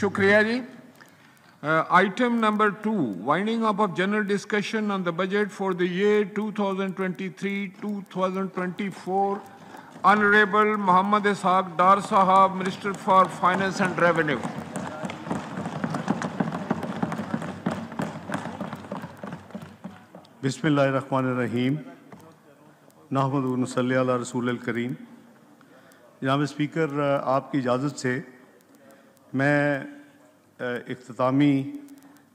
शुक्रिया जी item number two winding up of general discussion on the budget for the year 2023-2024 honourable Mohammad Ishaq Dar साहब minister for finance and revenue बिसमीम नाहमद रसूल करीम जनाब स्पीकर आपकी इजाज़त से मैं इख्तामी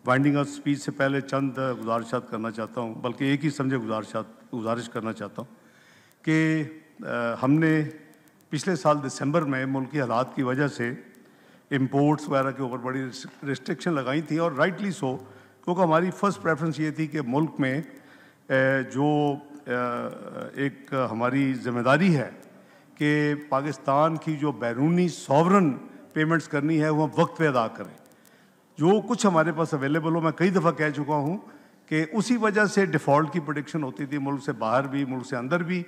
वाइंडिंग ऑफ स्पीच से पहले चंद गुजारिशात करना चाहता हूँ बल्कि एक ही समझे गुजारिशात गुजारिश करना चाहता हूँ कि हमने पिछले साल दिसंबर में मुल्क हालात की वजह से इम्पोर्ट्स वगैरह के ऊपर बड़ी रिस्ट्रिक्शन लगाई थी और राइटली सो क्योंकि हमारी फर्स्ट प्रेफरेंस ये थी कि मुल्क में जो एक हमारी जिम्मेदारी है कि पाकिस्तान की जो बैरूनी सॉवरन पेमेंट्स करनी है वो वक्त पे अदा करें जो कुछ हमारे पास अवेलेबल हो मैं कई दफ़ा कह चुका हूँ कि उसी वजह से डिफ़ॉल्ट की प्रोडिक्शन होती थी मुल्क से बाहर भी मुल्क से अंदर भी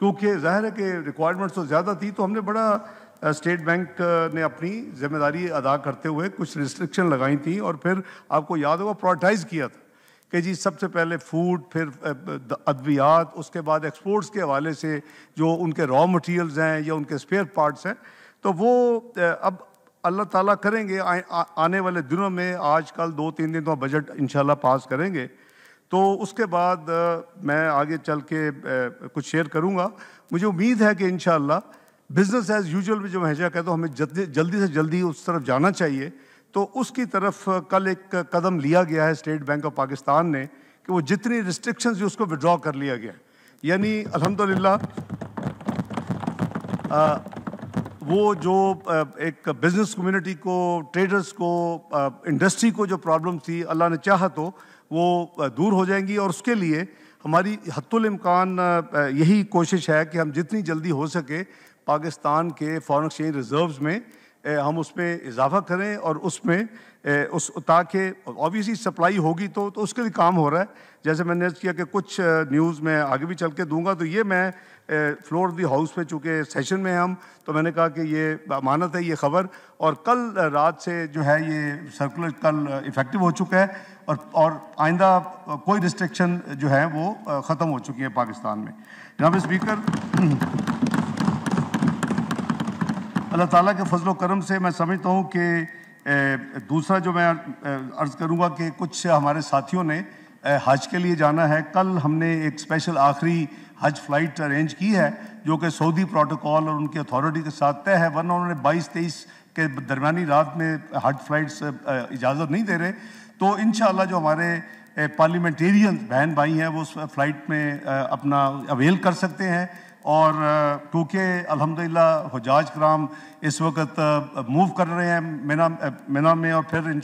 क्योंकि ज़ाहिर है कि रिक्वायरमेंट्स तो ज़्यादा थी तो हमने बड़ा स्टेट बैंक ने अपनी जिम्मेदारी अदा करते हुए कुछ रिस्ट्रिक्शन लगाई थी और फिर आपको याद होगा प्रोटाइज किया था कि जी सबसे पहले फूड फिर अद्वियात उसके बाद एक्सपोर्ट्स के हवाले से जो उनके रॉ मटेरियल्स हैं या उनके स्पेयर पार्ट्स हैं तो वो अब अल्लाह ताला करेंगे आ, आ, आने वाले दिनों में आजकल दो तीन दिन तो बजट इंशाल्लाह पास करेंगे तो उसके बाद आ, मैं आगे चल के कुछ शेयर करूँगा मुझे उम्मीद है कि इन बिज़नेस एज़ यूजल में जो महजा कहता हूँ हमें जल्दी जल्दी से जल्दी उस तरफ जाना चाहिए तो उसकी तरफ कल एक कदम लिया गया है स्टेट बैंक ऑफ पाकिस्तान ने कि वो जितनी रिस्ट्रिक्शन थी उसको विड्रॉ कर लिया गया यानी अलहमदिल्ला वो जो एक बिजनेस कम्युनिटी को ट्रेडर्स को इंडस्ट्री को जो प्रॉब्लम थी अल्लाह ने चाहा तो वो दूर हो जाएंगी और उसके लिए हमारी हतमकान यही कोशिश है कि हम जितनी जल्दी हो सके पाकिस्तान के फॉरेन एक्सचेंज रिजर्व्स में हम उसमें इजाफा करें और उसमें उस ताकि ऑब्वियसली सप्लाई होगी तो तो उसके लिए काम हो रहा है जैसे मैंने किया कि कुछ न्यूज़ में आगे भी चल के दूंगा तो ये मैं फ्लोर दी हाउस पे चूँकि सेशन में हम तो मैंने कहा कि ये अमानत है ये खबर और कल रात से जो है ये सर्कुलर कल इफ़ेक्टिव हो चुका है और और आइंदा कोई रिस्ट्रिक्शन जो है वो ख़त्म हो चुकी है पाकिस्तान में जनाब स्पीकर अल्लाह ताला के फजल करम से मैं समझता हूँ कि दूसरा जो मैं अर्ज़ करूँगा कि कुछ हमारे साथियों ने हज के लिए जाना है कल हमने एक स्पेशल आखिरी हज फ्लाइट अरेंज की है जो कि सऊदी प्रोटोकॉल और उनकी अथॉरिटी के साथ तय है वरना उन्होंने बाईस तेईस के दरमियानी रात में हज फ्लाइट्स इजाज़त नहीं दे रहे तो इन जो हमारे पार्लियामेंटेरियन बहन भाई हैं वो उस फ्लाइट में अपना अवेल कर सकते हैं और क्योंकि अलहमदिल्ला हजाज कराम इस वक्त मूव कर रहे हैं मीना मीना में और फिर इन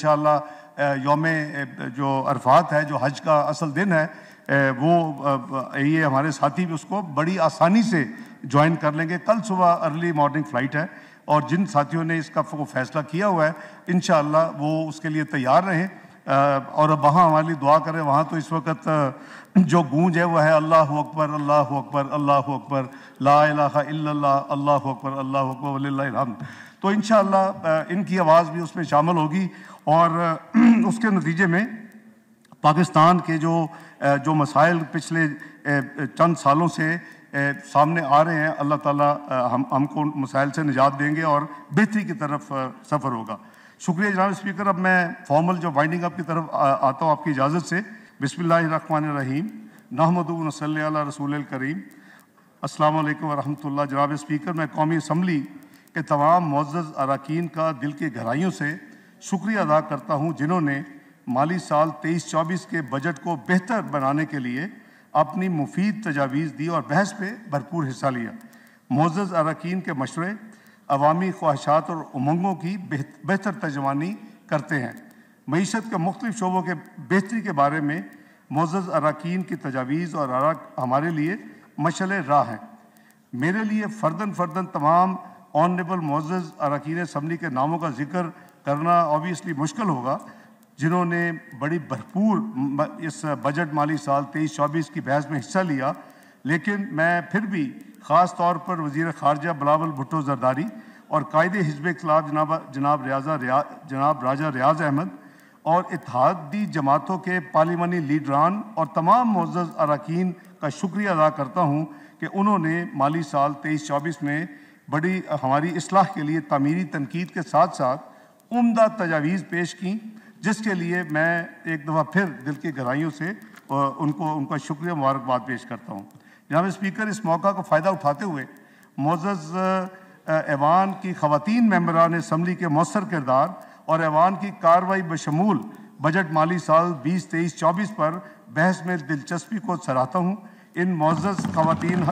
योम जो अरफात है जो हज का असल दिन है वो ये हमारे साथी भी उसको बड़ी आसानी से ज्वाइन कर लेंगे कल सुबह अर्ली मॉर्निंग फ़्लाइट है और जिन साथियों ने इसका फैसला किया हुआ है इन वो उसके लिए तैयार रहें और वहाँ हमारी दुआ करें वहाँ तो इस वक्त जो गूंज है वह है अल्लाह अकबर अल्लाह अकबर अल्लाह अकबर ला अल्लाह अकबर अल्लाह अकबर हम तो इन इनकी आवाज़ भी उसमें शामिल होगी और उसके नतीजे में पाकिस्तान के जो जो मसाइल पिछले चंद सालों से सामने आ रहे हैं अल्लाह ताला हम हमको मसाइल से निजात देंगे और बेहतरी की तरफ सफ़र होगा शुक्रिया जनाब स्पीकर अब मैं फॉर्मल जो वाइंडिंग अप की तरफ आ, आता हूँ आपकी इजाज़त से बिस्मिल्लाम नहमदूनसल रसूल करीम अस्सलाम वालेकुम वरहमतुल्लाह जनाब स्पीकर मैं कौमी असम्बली के तमाम मज्ज़ अरकान का दिल के गहराइयों से शुक्रिया अदा करता हूँ जिन्होंने माली साल तेईस चौबीस के बजट को बेहतर बनाने के लिए अपनी मुफीद तजावीज़ दी और बहस पे भरपूर हिस्सा लिया मोज़ अरकान के मशवरे अवामी ख्वाहिशात और उमंगों की बेहतर तर्जमानी करते हैं मीशत के मुख्त शोबों के बेहतरी के बारे में मोज़ अरकान की तजावीज़ और हमारे लिए मशल राह हैं मेरे लिए फर्दन फर्दन तमाम ऑनरेबल मोज़ अरकान असम्बली के नामों का जिक्र करना ऑबियसली मुश्किल होगा जिन्होंने बड़ी भरपूर इस बजट माली साल तेईस चौबीस की बहस में हिस्सा लिया लेकिन मैं फिर भी ख़ास तौर पर वजीर खारजा बलावल भुट्टो जरदारी और कायद हिजब खिलाफ जनाब जनाब रियाजा रिया जनाब राजा रियाज अहमद और इतिहादी जमातों के पार्लिमानी लीडरान और तमाम मोज़ अरकान का शुक्रिया अदा करता हूँ कि उन्होंने माली साल तेईस चौबीस में बड़ी हमारी असलाह के लिए तमीरी तनकीद के साथ साथ उमदा तजावीज़ पेश की जिसके लिए मैं एक दफ़ा फिर दिल की गहराइयों से उनको उनका शुक्रिया मुबारकबाद पेश करता हूँ जहाँ स्पीकर इस मौका का फ़ायदा उठाते हुए मोज़ ऐवान uh, uh, की खातन मम्बरान इसम्बली के मौसर किरदार और ऐवान की कार्रवाई बशमूल बजट माली साल बीस तेईस चौबीस पर बहस में दिलचस्पी को सराहता हूँ इन मोज़ खातन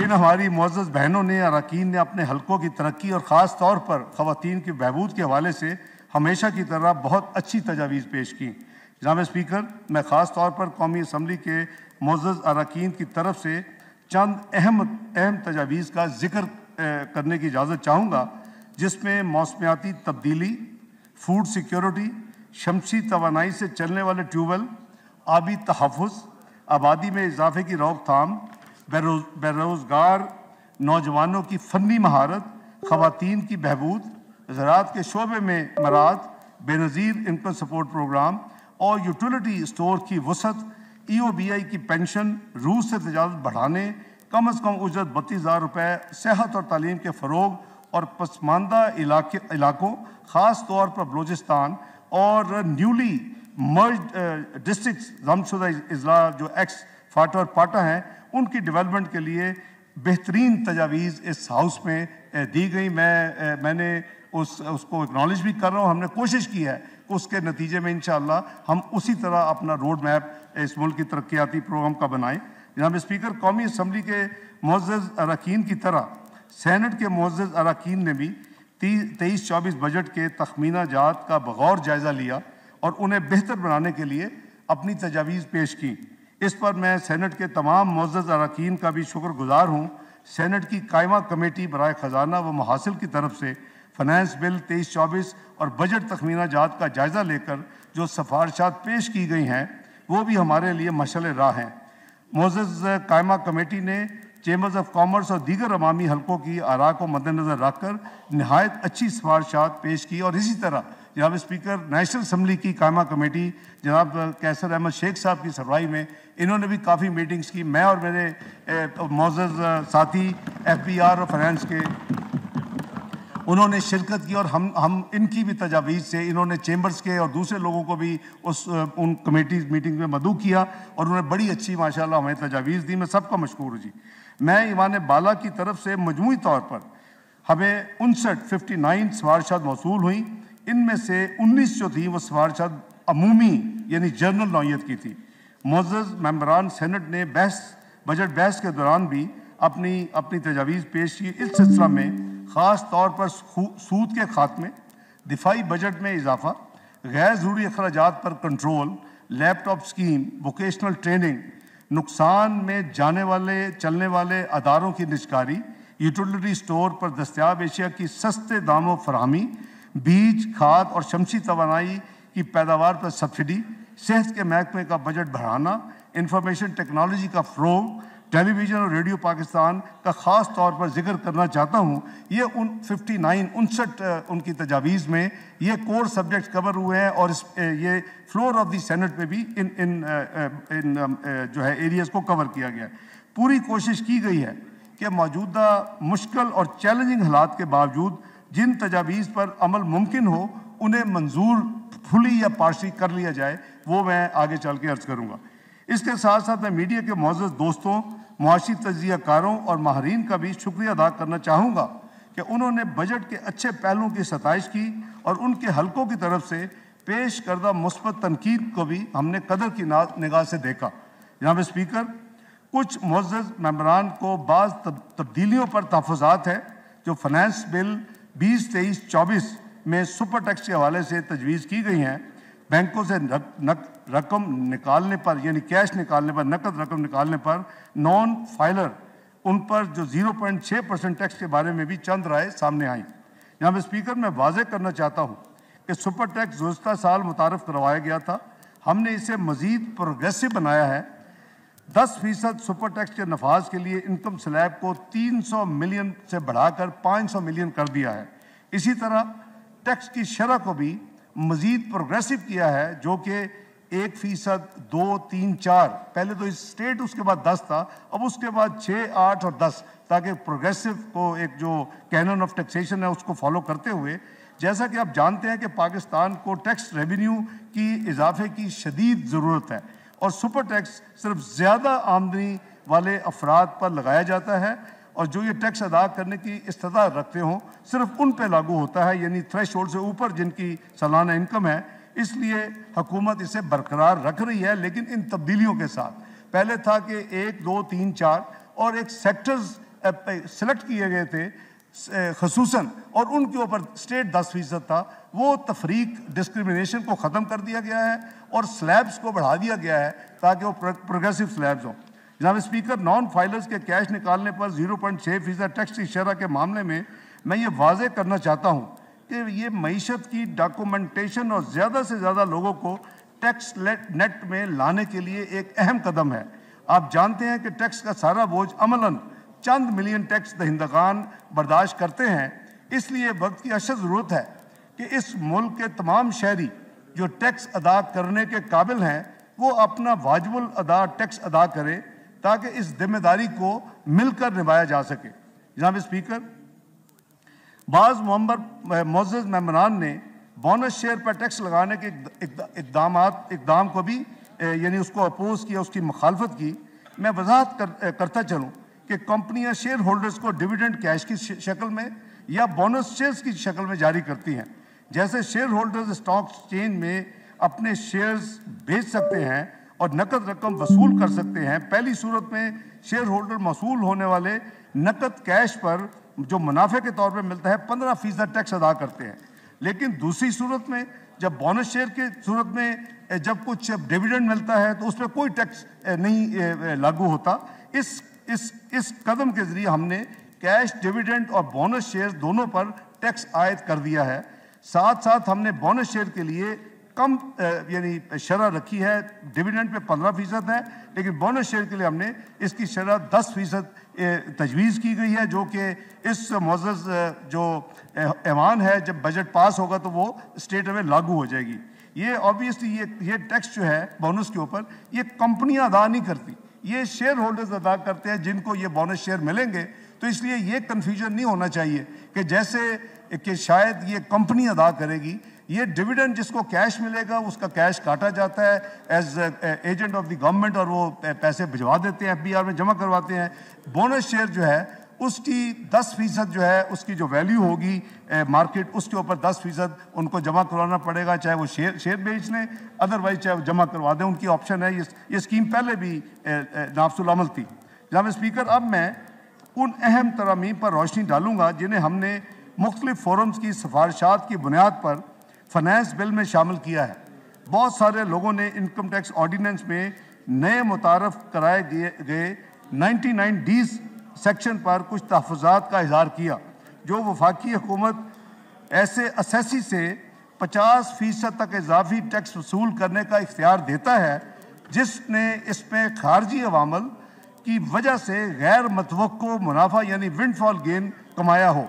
इन हमारी मोज़ बहनों ने अरकान ने अपने हलकों की तरक्की और ख़ास तौर पर ख़वान की बहबूद के हवाले से हमेशा की तरह बहुत अच्छी तजावीज़ पेश की जनाब स्पीकर मैं ख़ास तौर पर कौमी असम्बली के मोज़ अरकान की तरफ से चंद अहम अहम तजावीज़ का जिक्र करने की इजाज़त चाहूँगा जिसमें मौसमियाती तब्दीली फूड सिक्योरिटी शमसी तोानाई से चलने वाले ट्यूबवेल आबी तहफ़ आबादी में इजाफे की रोकथाम बेरोज बेरोज़गार नौजवानों की फ़नी महारत ख़वान की बहबूद ज़रात के शोबे में मराद बेनज़ीर इनकम सपोर्ट प्रोग्राम और यूटिलिटी स्टोर की वसत ईओबीआई e की पेंशन रूस से तजारत बढ़ाने कम अज़ कम उजरत बत्तीस हज़ार रुपये सेहत और तालीम के फ़रोग और पसमानदा इलाके इलाकों ख़ास तौर पर बलोचिस्तान और न्यूली मर्ज डिस्ट्रिक्ट जमशुदा अजला जो एक्स फाटा और पाटा हैं उनकी डेवलपमेंट के लिए बेहतरीन तजावीज़ इस हाउस में uh, दी गई मैं uh, मैंने उस उसको एक्नॉलेज भी कर रहा हूँ हमने कोशिश की है उसके नतीजे में इन हम उसी तरह अपना रोड मैप इस मुल्क की तरक्याती प्रोग्राम का बनाएं जनाब स्पीकर कौमी असम्बली के मज्ज़ अरकान की तरह सैनट के मज्ज़ अरकान ने भी तेईस चौबीस बजट के तखमीना जात का बगौर जायज़ा लिया और उन्हें बेहतर बनाने के लिए अपनी तजावीज़ पेश की इस पर मैं सैनट के तमाम मज्ज़ अरकान का भी शुक्रगुजार हूँ सैनट की कायमा कमेटी बरए ख़जाना व महासिल की तरफ से फाइनेंस बिल तेईस चौबीस और बजट तखमीना जात का जायज़ा लेकर जो सफारशात पेश की गई हैं वो भी हमारे लिए मशल राह हैं मोज़ uh, कायमा कमेटी ने चैम्बर्स ऑफ कॉमर्स और दीगर अवामी हलकों की आरा को मद्दनज़र रखकर नहायत अच्छी सिफारशात पेश की और इसी तरह जनाब स्पीकर नेशनल असम्बली की कायमा कमेटी जनाब uh, कैसर अहमद शेख साहब की सरवाई में इन्होंने भी काफ़ी मीटिंग्स की मैं और मेरे मोज़ uh, साथी एफ पी आर और फाइनेंस के उन्होंने शिरकत की और हम हम इनकी भी तजावीज़ से इन्होंने चेम्बर्स के और दूसरे लोगों को भी उस उन कमेटी मीटिंग में मदू किया और उन्होंने बड़ी अच्छी माशा हमें तजावीज़ दी मैं सबका मशहूर जी मैं ईमान बाला की तरफ से मजमू तौर पर हमें उनसठ फिफ्टी नाइन सवारशाद मौसू हुई इनमें से उन्नीस जो थी वो सवारशाद अमूमी यानी जनरल नौीयत की थी मोज़ मम्बरान सेनेट ने बहस बजट बहस के दौरान भी अपनी अपनी तजावीज़ पेश की इस सिलसिला में ख़ास तौर पर सूद के खात्मे दिफाई बजट में इजाफा गैर ज़रूरी अखराज पर control laptop scheme vocational training नुकसान में जाने वाले चलने वाले अदारों की निजकारी यूटिलिटी स्टोर पर दस्तियाब एशिया की सस्ते दामों फरहमी बीज खाद और शमसी तोानाई की पैदावार पर सब्सिडी सेहत के महकमे का बजट बढ़ाना इंफॉर्मेशन टेक्नोलॉजी का फ्रोग टेलीविज़न और रेडियो पाकिस्तान का ख़ास तौर पर जिक्र करना चाहता हूँ ये उन फिफ्टी नाइन उनसठ उनकी तजावीज़ में ये कोर सब्जेक्ट कवर हुए हैं और इस ये फ्लोर ऑफ द सेनेट में भी इन इन इन जो है एरियाज़ को कवर किया गया पूरी कोशिश की गई है कि मौजूदा मुश्किल और चैलेंजिंग हालात के बावजूद जिन तजावीज़ पर अमल मुमकिन हो उन्हें मंजूर फुली या पार्शी कर लिया जाए वो मैं आगे चल के अर्ज़ करूँगा इसके साथ साथ मैं मीडिया के मोज़ दोस्तों मुआशी तजियाकारों और माहरीन का भी शुक्रिया अदा करना चाहूँगा कि उन्होंने बजट के अच्छे पहलुओं की सतश की और उनके हलकों की तरफ से पेश करदा मुस्बत तनकीद को भी हमने कदर की निगाह से देखा पर स्पीकर कुछ मज्ज़ मम्बरान को बाज़ तब, तब्दीलियों पर तहफात है जो फाइनेंस बिल बीस तेईस चौबीस में सुपर टैक्स के हवाले से तजवीज़ की गई हैं बैंकों से नक, नक, रकम निकालने पर यानी कैश निकालने पर नकद रकम निकालने पर नॉन फाइलर उन पर जो 0.6 परसेंट टैक्स के बारे में भी चंद राय सामने आई यहाँ पर स्पीकर मैं वाजह करना चाहता हूँ कि सुपर टैक्स गुजशत साल मुतारफ़ करवाया गया था हमने इसे मज़ीद प्रोग्रेसिव बनाया है दस फीसद सुपर टैक्स के नफाज के लिए इनकम स्लैब को 300 मिलियन से बढ़ाकर 500 मिलियन कर दिया है इसी तरह टैक्स की शरह को भी मज़ीद प्रोग्रेसिव किया है जो कि एक फीसद दो तीन चार पहले तो स्टेट उसके बाद दस था अब उसके बाद छः आठ और दस ताकि प्रोग्रेसिव को एक जो कैनन ऑफ टैक्सेशन है उसको फॉलो करते हुए जैसा कि आप जानते हैं कि पाकिस्तान को टैक्स रेवेन्यू की इजाफे की शदीद ज़रूरत है और सुपर टैक्स सिर्फ ज़्यादा आमदनी वाले अफराद पर लगाया जाता है और जो ये टैक्स अदा करने की इस्तः रखते हों सिर्फ उन पर लागू होता है यानी थ्रेश से ऊपर जिनकी सालाना इनकम है इसलिए हुकूमत इसे बरकरार रख रही है लेकिन इन तब्दीलियों के साथ पहले था कि एक दो तीन चार और एक सेक्टर्स सेलेक्ट किए गए थे खसूस और उनके ऊपर स्टेट दस फीसद था वो तफरीक डिस्क्रिमिनेशन को ख़त्म कर दिया गया है और स्लैब्स को बढ़ा दिया गया है ताकि वो प्रोग्रेसिव स्लैब्स हों जनाब स्पीकर नॉन फाइलर्स के कैश निकालने पर जीरो पॉइंट छः फीसद टैक्स की शरह के मामले में मैं ये वाजे करना चाहता हूँ कि ये मीशत की डॉक्यूमेंटेशन और ज़्यादा से ज़्यादा लोगों को टैक्स नेट में लाने के लिए एक अहम कदम है आप जानते हैं कि टैक्स का सारा बोझ अमलन चंद मिलियन टैक्स दहिंदगान बर्दाश्त करते हैं इसलिए वक्त की अशद ज़रूरत है कि इस मुल्क के तमाम शहरी जो टैक्स अदा करने के काबिल हैं वो अपना वाजबुल अदा टैक्स अदा करें ताकि इस जिम्मेदारी को मिलकर निभाया जा सके जनाब स्पीकर बाज़ मोहम्मद मोज़ मेहमान ने बोनस शेयर पर टैक्स लगाने के इकदाम इकदाम को भी यानी उसको अपोज किया उसकी मुखालफत की मैं वजाहत कर, करता चलूँ कि कंपनियाँ शेयर होल्डर्स को डिविडेंड कैश की शक्ल में या बोनस शेयर्स की शक्ल में जारी करती हैं जैसे शेयर होल्डर्स स्टॉक चेंज में अपने शेयर्स बेच सकते हैं और नकद रकम वसूल कर सकते हैं पहली सूरत में शेयर होल्डर मौसू होने वाले नकद कैश पर जो मुनाफे के तौर पर मिलता है पंद्रह फीसद टैक्स अदा करते हैं लेकिन दूसरी सूरत में जब बोनस शेयर के सूरत में जब कुछ डिविडेंड मिलता है तो उस पर कोई टैक्स नहीं लागू होता इस इस इस कदम के जरिए हमने कैश डिविडेंड और बोनस शेयर दोनों पर टैक्स आयद कर दिया है साथ साथ हमने बोनस शेयर के लिए कम यानी शरह रखी है डिविडेंड पे 15 फीसद है लेकिन बोनस शेयर के लिए हमने इसकी शरह 10 फीसद तजवीज़ की गई है जो कि इस मज़ जो ऐवान है जब बजट पास होगा तो वो स्टेट में लागू हो जाएगी ये ऑब्वियसली ये ये टैक्स जो है बोनस के ऊपर ये कंपनियां अदा नहीं करती ये शेयर होल्डर्स अदा करते हैं जिनको ये बोनस शेयर मिलेंगे तो इसलिए ये कन्फ्यूजन नहीं होना चाहिए कि जैसे कि शायद ये कंपनी अदा करेगी ये डिविडेंड जिसको कैश मिलेगा उसका कैश काटा जाता है as agent of the government और वो uh, पैसे भिजवा देते हैं एफबीआर में जमा करवाते हैं बोनस शेयर जो है उसकी 10 फीसद जो है उसकी जो वैल्यू होगी मार्केट uh, उसके ऊपर 10 फीसद उनको जमा करवाना पड़ेगा चाहे वो शेयर शेयर बेच लें अदरवाइज चाहे वो जमा करवा दें उनकी ऑप्शन है ये ये स्कीम पहले भी uh, नाफसलमल थी जहाँ स्पीकर अब मैं उन अहम तरामीम पर रोशनी डालूंगा जिन्हें हमने मुख्तलिफ फोरम्स की सिफारशात की बुनियाद पर फाइनेंस बिल में शामिल किया है बहुत सारे लोगों ने इनकम टैक्स ऑर्डिनेंस में नए मुतारफ कराए गए गए 99 डी सेक्शन पर कुछ तहफात का इजहार किया जो वफाकी हुकूमत ऐसे असेसी से 50 फीसद तक इजाफी टैक्स वसूल करने का इख्तियार देता है जिसने इसमें खारजी अवामल की वजह से गैर मतवक़ मुनाफा यानी विंडफॉल गेन कमाया हो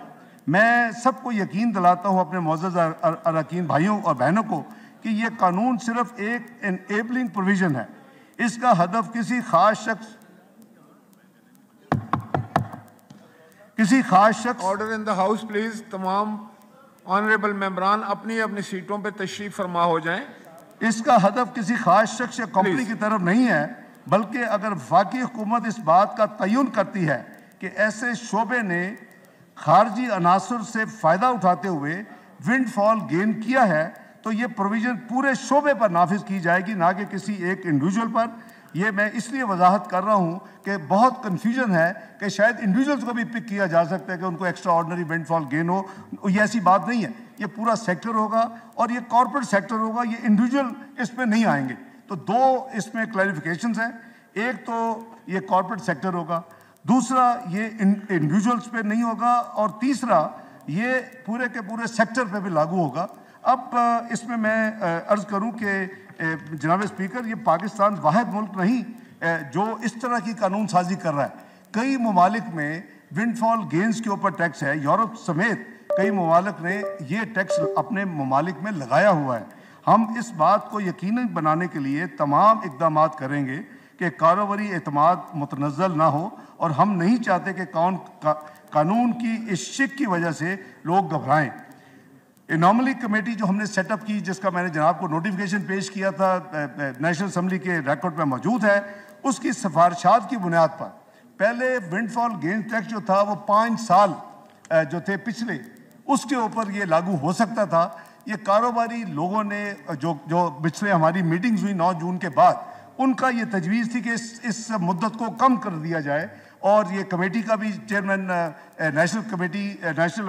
मैं सबको यकीन दिलाता हूँ अपने मोज़ अरकान भाइयों और बहनों को कि ये कानून सिर्फ एक एबलिंग प्रोविज़न है इसका हदफ किसी खास शख्स किसी खास शख्स order in the house please तमाम ऑनरेबल मेम्बरान अपनी अपनी सीटों पर तशरीफ फरमा हो जाए इसका हदफ किसी खास शख्स या कंपनी की तरफ नहीं है बल्कि अगर वाकई हुकूमत इस बात का तयन करती है कि ऐसे शोबे ने खारजी अनासर से फ़ायदा उठाते हुए विंडफॉल गेन किया है तो ये प्रोविज़न पूरे शोबे पर नाफिज की जाएगी ना कि किसी एक इंडिविजुअल पर यह मैं इसलिए वजाहत कर रहा हूँ कि बहुत कन्फ्यूजन है कि शायद इंडिविजुअल्स को भी पिक किया जा सकता है कि उनको एक्स्ट्रा ऑर्डनरी विंडफॉल गेन हो ये ऐसी बात नहीं है ये पूरा सेक्टर होगा और ये कॉरपोरेट सेक्टर होगा ये इंडिविजुअल इस पर नहीं आएंगे तो दो इसमें क्लैरिफिकेशन हैं एक तो ये कॉरपोरेट सेक्टर होगा दूसरा ये इंडिविजुअल्स पे नहीं होगा और तीसरा ये पूरे के पूरे सेक्टर पे भी लागू होगा अब इसमें मैं अर्ज़ करूं कि जनाब स्पीकर ये पाकिस्तान वाद मुल्क नहीं जो इस तरह की कानून साजी कर रहा है कई ममालिक में विंडफॉल गेंस के ऊपर टैक्स है यूरोप समेत कई ममालिक ने ये टैक्स अपने ममालिक में लगाया हुआ है हम इस बात को यकीन बनाने के लिए तमाम इकदाम करेंगे कि कारोबारी अतम मतनजल ना हो और हम नहीं चाहते कि कौन का, कानून की इस शिक की वजह से लोग घबराएं इनामली कमेटी जो हमने सेटअप की जिसका मैंने जनाब को नोटिफिकेशन पेश किया था नेशनल असम्बली के रिकॉर्ड में मौजूद है उसकी सिफारशात की बुनियाद पर पहले विंडफॉल गेन टैक्स जो था वो पाँच साल जो थे पिछले उसके ऊपर ये लागू हो सकता था ये कारोबारी लोगों ने जो जो पिछले हमारी मीटिंग्स हुई नौ जून के बाद उनका ये तजवीज़ थी कि इस इस मुद्दत को कम कर दिया जाए और ये कमेटी का भी chairman national committee national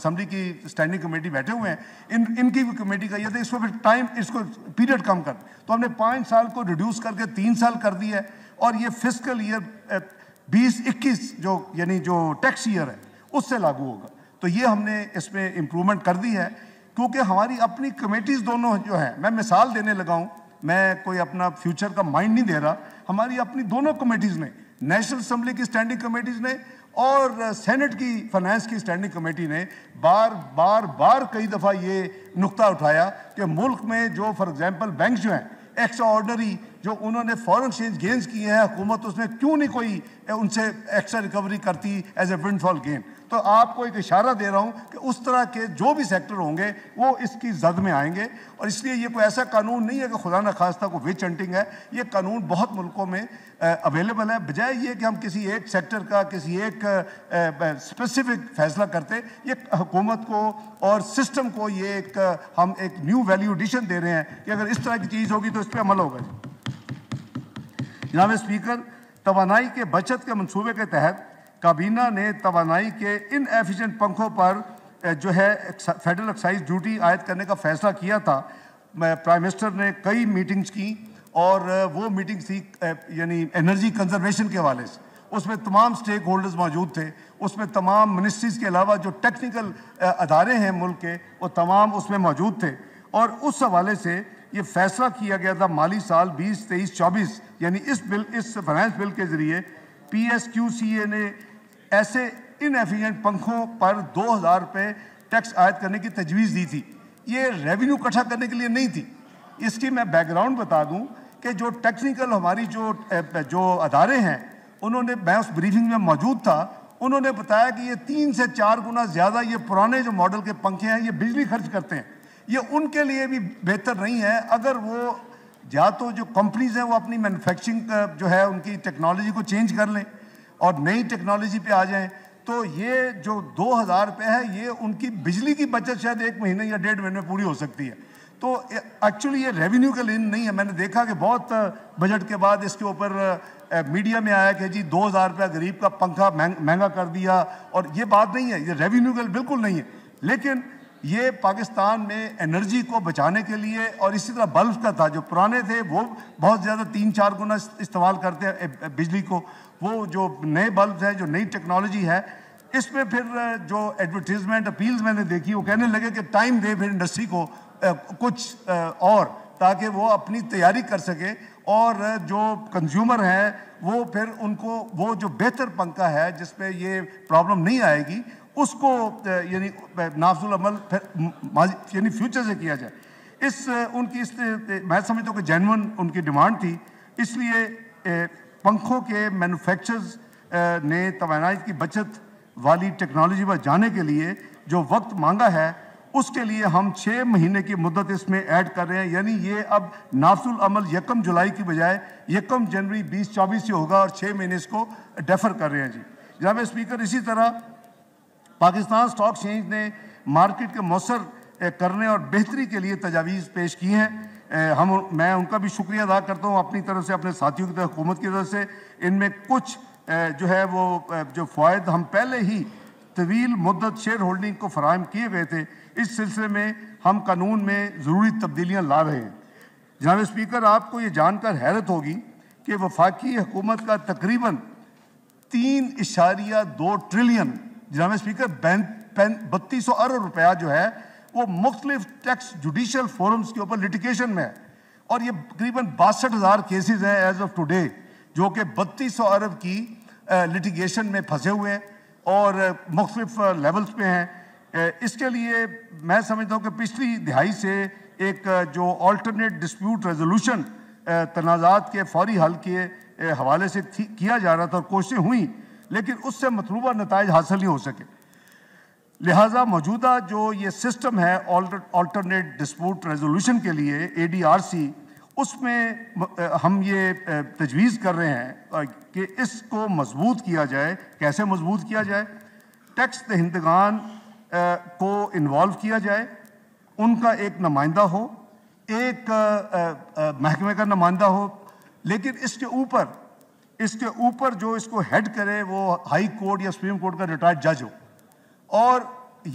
assembly की स्टैंडिंग कमेटी बैठे हुए हैं इन इनकी भी कमेटी का ये था इसको फिर टाइम इसको पीरियड कम कर तो हमने पाँच साल को रिड्यूस करके तीन साल कर दिया है और ये फिजिकल ईयर बीस इक्कीस जो यानी जो टैक्स ईयर है उससे लागू होगा तो ये हमने इसमें इम्प्रूवमेंट कर दी है क्योंकि हमारी अपनी कमेटीज़ दोनों जो हैं मैं मिसाल देने लगा हूँ मैं कोई अपना फ्यूचर का माइंड नहीं दे रहा हमारी अपनी दोनों कमेटीज़ ने नेशनल असम्बली की स्टैंडिंग कमेटीज़ ने और सेनेट uh, की फाइनेंस की स्टैंडिंग कमेटी ने बार बार बार कई दफ़ा ये नुकता उठाया कि मुल्क में जो फॉर एग्ज़ाम्पल बैंक जो हैं एक्स्ट्रा ऑर्डनरी जो उन्होंने फॉरन एक्सचेंज गेंस किए हैं हुकूमत उसमें क्यों नहीं कोई उनसे एक्स्ट्रा रिकवरी करती एज ए विंडफॉल गेन तो आपको एक इशारा दे रहा हूँ कि उस तरह के जो भी सेक्टर होंगे वो इसकी जद में आएंगे और इसलिए ये कोई ऐसा कानून नहीं है कि खुदा न खास्ता को विच हंटिंग है ये कानून बहुत मुल्कों में अवेलेबल है बजाय ये कि हम किसी एक सेक्टर का किसी एक स्पेसिफिक फैसला करते ये हुकूमत को और सिस्टम को ये एक हम एक न्यू वैल्यू एडिशन दे रहे हैं कि अगर इस तरह की चीज़ होगी तो इस पर अमल होगा जनाब स्पीकर तोानाई के बचत के मनसूबे के तहत काबीना ने तोानाई के इन एफिशेंट पंखों पर जो है फेडरल एक्साइज ड्यूटी आयद करने का फैसला किया था प्राइम मिनिस्टर ने कई मीटिंग्स की और वो मीटिंग थी यानी एनर्जी कंजर्वेशन के हवाले से उसमें तमाम स्टेक होल्डर्स मौजूद थे उसमें तमाम मिनिस्ट्रीज़ के अलावा जो टेक्निकल अदारे हैं मुल्क के वो तमाम उसमें मौजूद थे और उस हवाले से ये फैसला किया गया था माली साल 20 तेईस चौबीस यानी इस बिल इस फाइनेंस बिल के जरिए P S Q C A ने ऐसे इनएफिशिएंट पंखों पर दो हज़ार रुपये टैक्स आयद करने की तजवीज़ दी थी ये रेवेन्यू इकट्ठा करने के लिए नहीं थी इसकी मैं बैकग्राउंड बता दूं कि जो टेक्निकल हमारी जो जो अदारे हैं उन्होंने मैं उस ब्रीफिंग में मौजूद था उन्होंने बताया कि ये तीन से चार गुना ज़्यादा ये पुराने जो मॉडल के पंखे हैं ये बिजली खर्च करते हैं ये उनके लिए भी बेहतर नहीं है अगर वो या तो जो कंपनीज हैं वो अपनी मैन्युफैक्चरिंग जो है उनकी टेक्नोलॉजी को चेंज कर लें और नई टेक्नोलॉजी पे आ जाएं तो ये जो दो हज़ार रुपये है ये उनकी बिजली की बचत शायद एक महीने या डेढ़ महीने में पूरी हो सकती है तो एक्चुअली ये रेवेन्यू का लेन नहीं है मैंने देखा कि बहुत बजट के बाद इसके ऊपर मीडिया में आया कि जी दो हज़ार रुपया गरीब का पंखा महंगा कर दिया और ये बात नहीं है ये रेवेन्यू का बिल्कुल नहीं है लेकिन ये पाकिस्तान में एनर्जी को बचाने के लिए और इसी तरह बल्ब का था जो पुराने थे वो बहुत ज़्यादा तीन चार गुना इस्तेमाल करते हैं बिजली को वो जो नए बल्ब हैं जो नई टेक्नोलॉजी है इसमें फिर जो एडवर्टीजमेंट अपील्स मैंने देखी वो कहने लगे कि टाइम दे फिर इंडस्ट्री को कुछ और ताकि वो अपनी तैयारी कर सके और जो कंज्यूमर हैं वो फिर उनको वो जो बेहतर पंखा है जिसपे ये प्रॉब्लम नहीं आएगी उसको यानी नाफजुलमल फिर यानी फ्यूचर से किया जाए इस उनकी इस मैं समझता हूँ कि जैनवन उनकी डिमांड थी इसलिए पंखों के मैनुफैक्चर ने तोानात की बचत वाली टेक्नोलॉजी पर जाने के लिए जो वक्त मांगा है उसके लिए हम छः महीने की मुद्दत इसमें ऐड कर रहे हैं यानी ये अब नाफुल अमल यकम जुलाई की बजाय यकम जनवरी बीस चौबीस से होगा और छः महीने इसको डेफर कर रहे हैं जी जनाब स्पीकर इसी तरह पाकिस्तान स्टॉक एक्सचेंज ने मार्केट के मौसर करने और बेहतरी के लिए तजावीज़ पेश की हैं हम मैं उनका भी शुक्रिया अदा करता हूँ अपनी तरफ से अपने साथियों की तरफ हुकूमत की तरफ से इनमें कुछ जो है वो जो फ़ायद हम पहले ही तवील मुद्दत शेयर होल्डिंग को फराहम किए गए थे इस सिलसिले में हम कानून में ज़रूरी तब्दीलियाँ ला रहे हैं जनाब स्पीकर आपको ये जानकर हैरत होगी कि वफाकी हुकूमत का तकरीबन तीन इशारिया दो ट्रिलियन जनाब स्पीकर बत्तीस सौ अरब रुपया जो है वो मुख्तलिफ टैक्स जुडिशल फोरम्स के ऊपर लिटिकेशन में है और ये तकरीबन बासठ हज़ार केसेज हैं एज ऑफ टुडे जो कि बत्तीस सौ अरब की लिटिगेशन में फंसे हुए हैं और मुख्तलिफ लेवल्स पे हैं इसके लिए मैं समझता हूँ कि पिछली दिहाई से एक जो ऑल्टरनेट डिस्प्यूट रेजोल्यूशन तनाज़ात के फौरी हल के हवाले से किया जा रहा था और कोशिशें हुई लेकिन उससे मतलूबा नतज हासिल नहीं हो सके लिहाजा मौजूदा जो ये सिस्टम है ऑल्टरनेट डिस्पूट रेजोल्यूशन के लिए ए डी आर सी उसमें हम ये तजवीज़ कर रहे हैं कि इसको मजबूत किया जाए कैसे मजबूत किया जाए टैक्स दहिंदगान को इन्वॉल्व किया जाए उनका एक नुमाइंदा हो एक महकमे का नुमाइंदा हो लेकिन इसके ऊपर इसके ऊपर जो इसको हेड करे वो हाई कोर्ट या सुप्रीम कोर्ट का रिटायर्ड जज हो और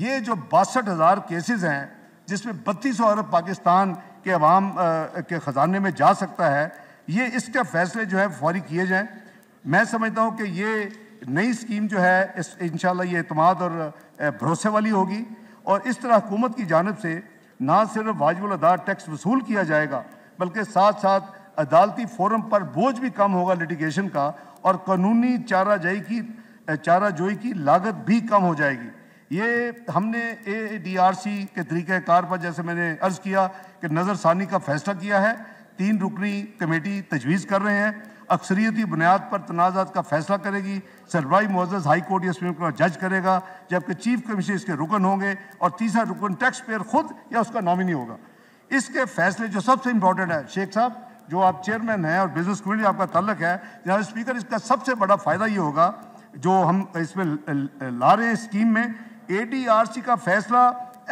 ये जो बासठ हज़ार केसेज हैं जिसमें बत्तीस अरब पाकिस्तान के अवाम के ख़जाने में जा सकता है ये इसके फैसले जो है फौरी किए जाएँ मैं समझता हूँ कि ये नई स्कीम जो है इस इन ये अतमाद और भरोसे वाली होगी और इस तरह हुकूमत की जानब से ना सिर्फ वाजबल अदा टैक्स वसूल किया जाएगा बल्कि साथ साथ अदालती फोरम पर बोझ भी कम होगा लिटिगेशन का और कानूनी चारा जाई की चारा जोई की लागत भी कम हो जाएगी ये हमने ए डी आर सी के तरीकार पर जैसे मैंने अर्ज़ किया कि नज़रसानी का फैसला किया है तीन रुकनी कमेटी तजवीज़ कर रहे हैं अक्सरियती बुनियाद पर तनाज़ात का फैसला करेगी सरबराही मज्ज़ हाई कोर्ट या सुप्रीम कोर्ट जज करेगा जबकि चीफ कमिश्नर इसके रुकन होंगे और तीसरा रुकन टैक्स पेयर खुद या उसका नॉमिनी होगा इसके फैसले जो सबसे इम्पोर्टेंट है शेख साहब जो आप चेयरमैन हैं और बिजनेस कम्युनिटी आपका तल्लक है जनाब स्पीकर इसका सबसे बड़ा फ़ायदा ये होगा जो हम इसमें ला रहे हैं स्कीम में ए का फैसला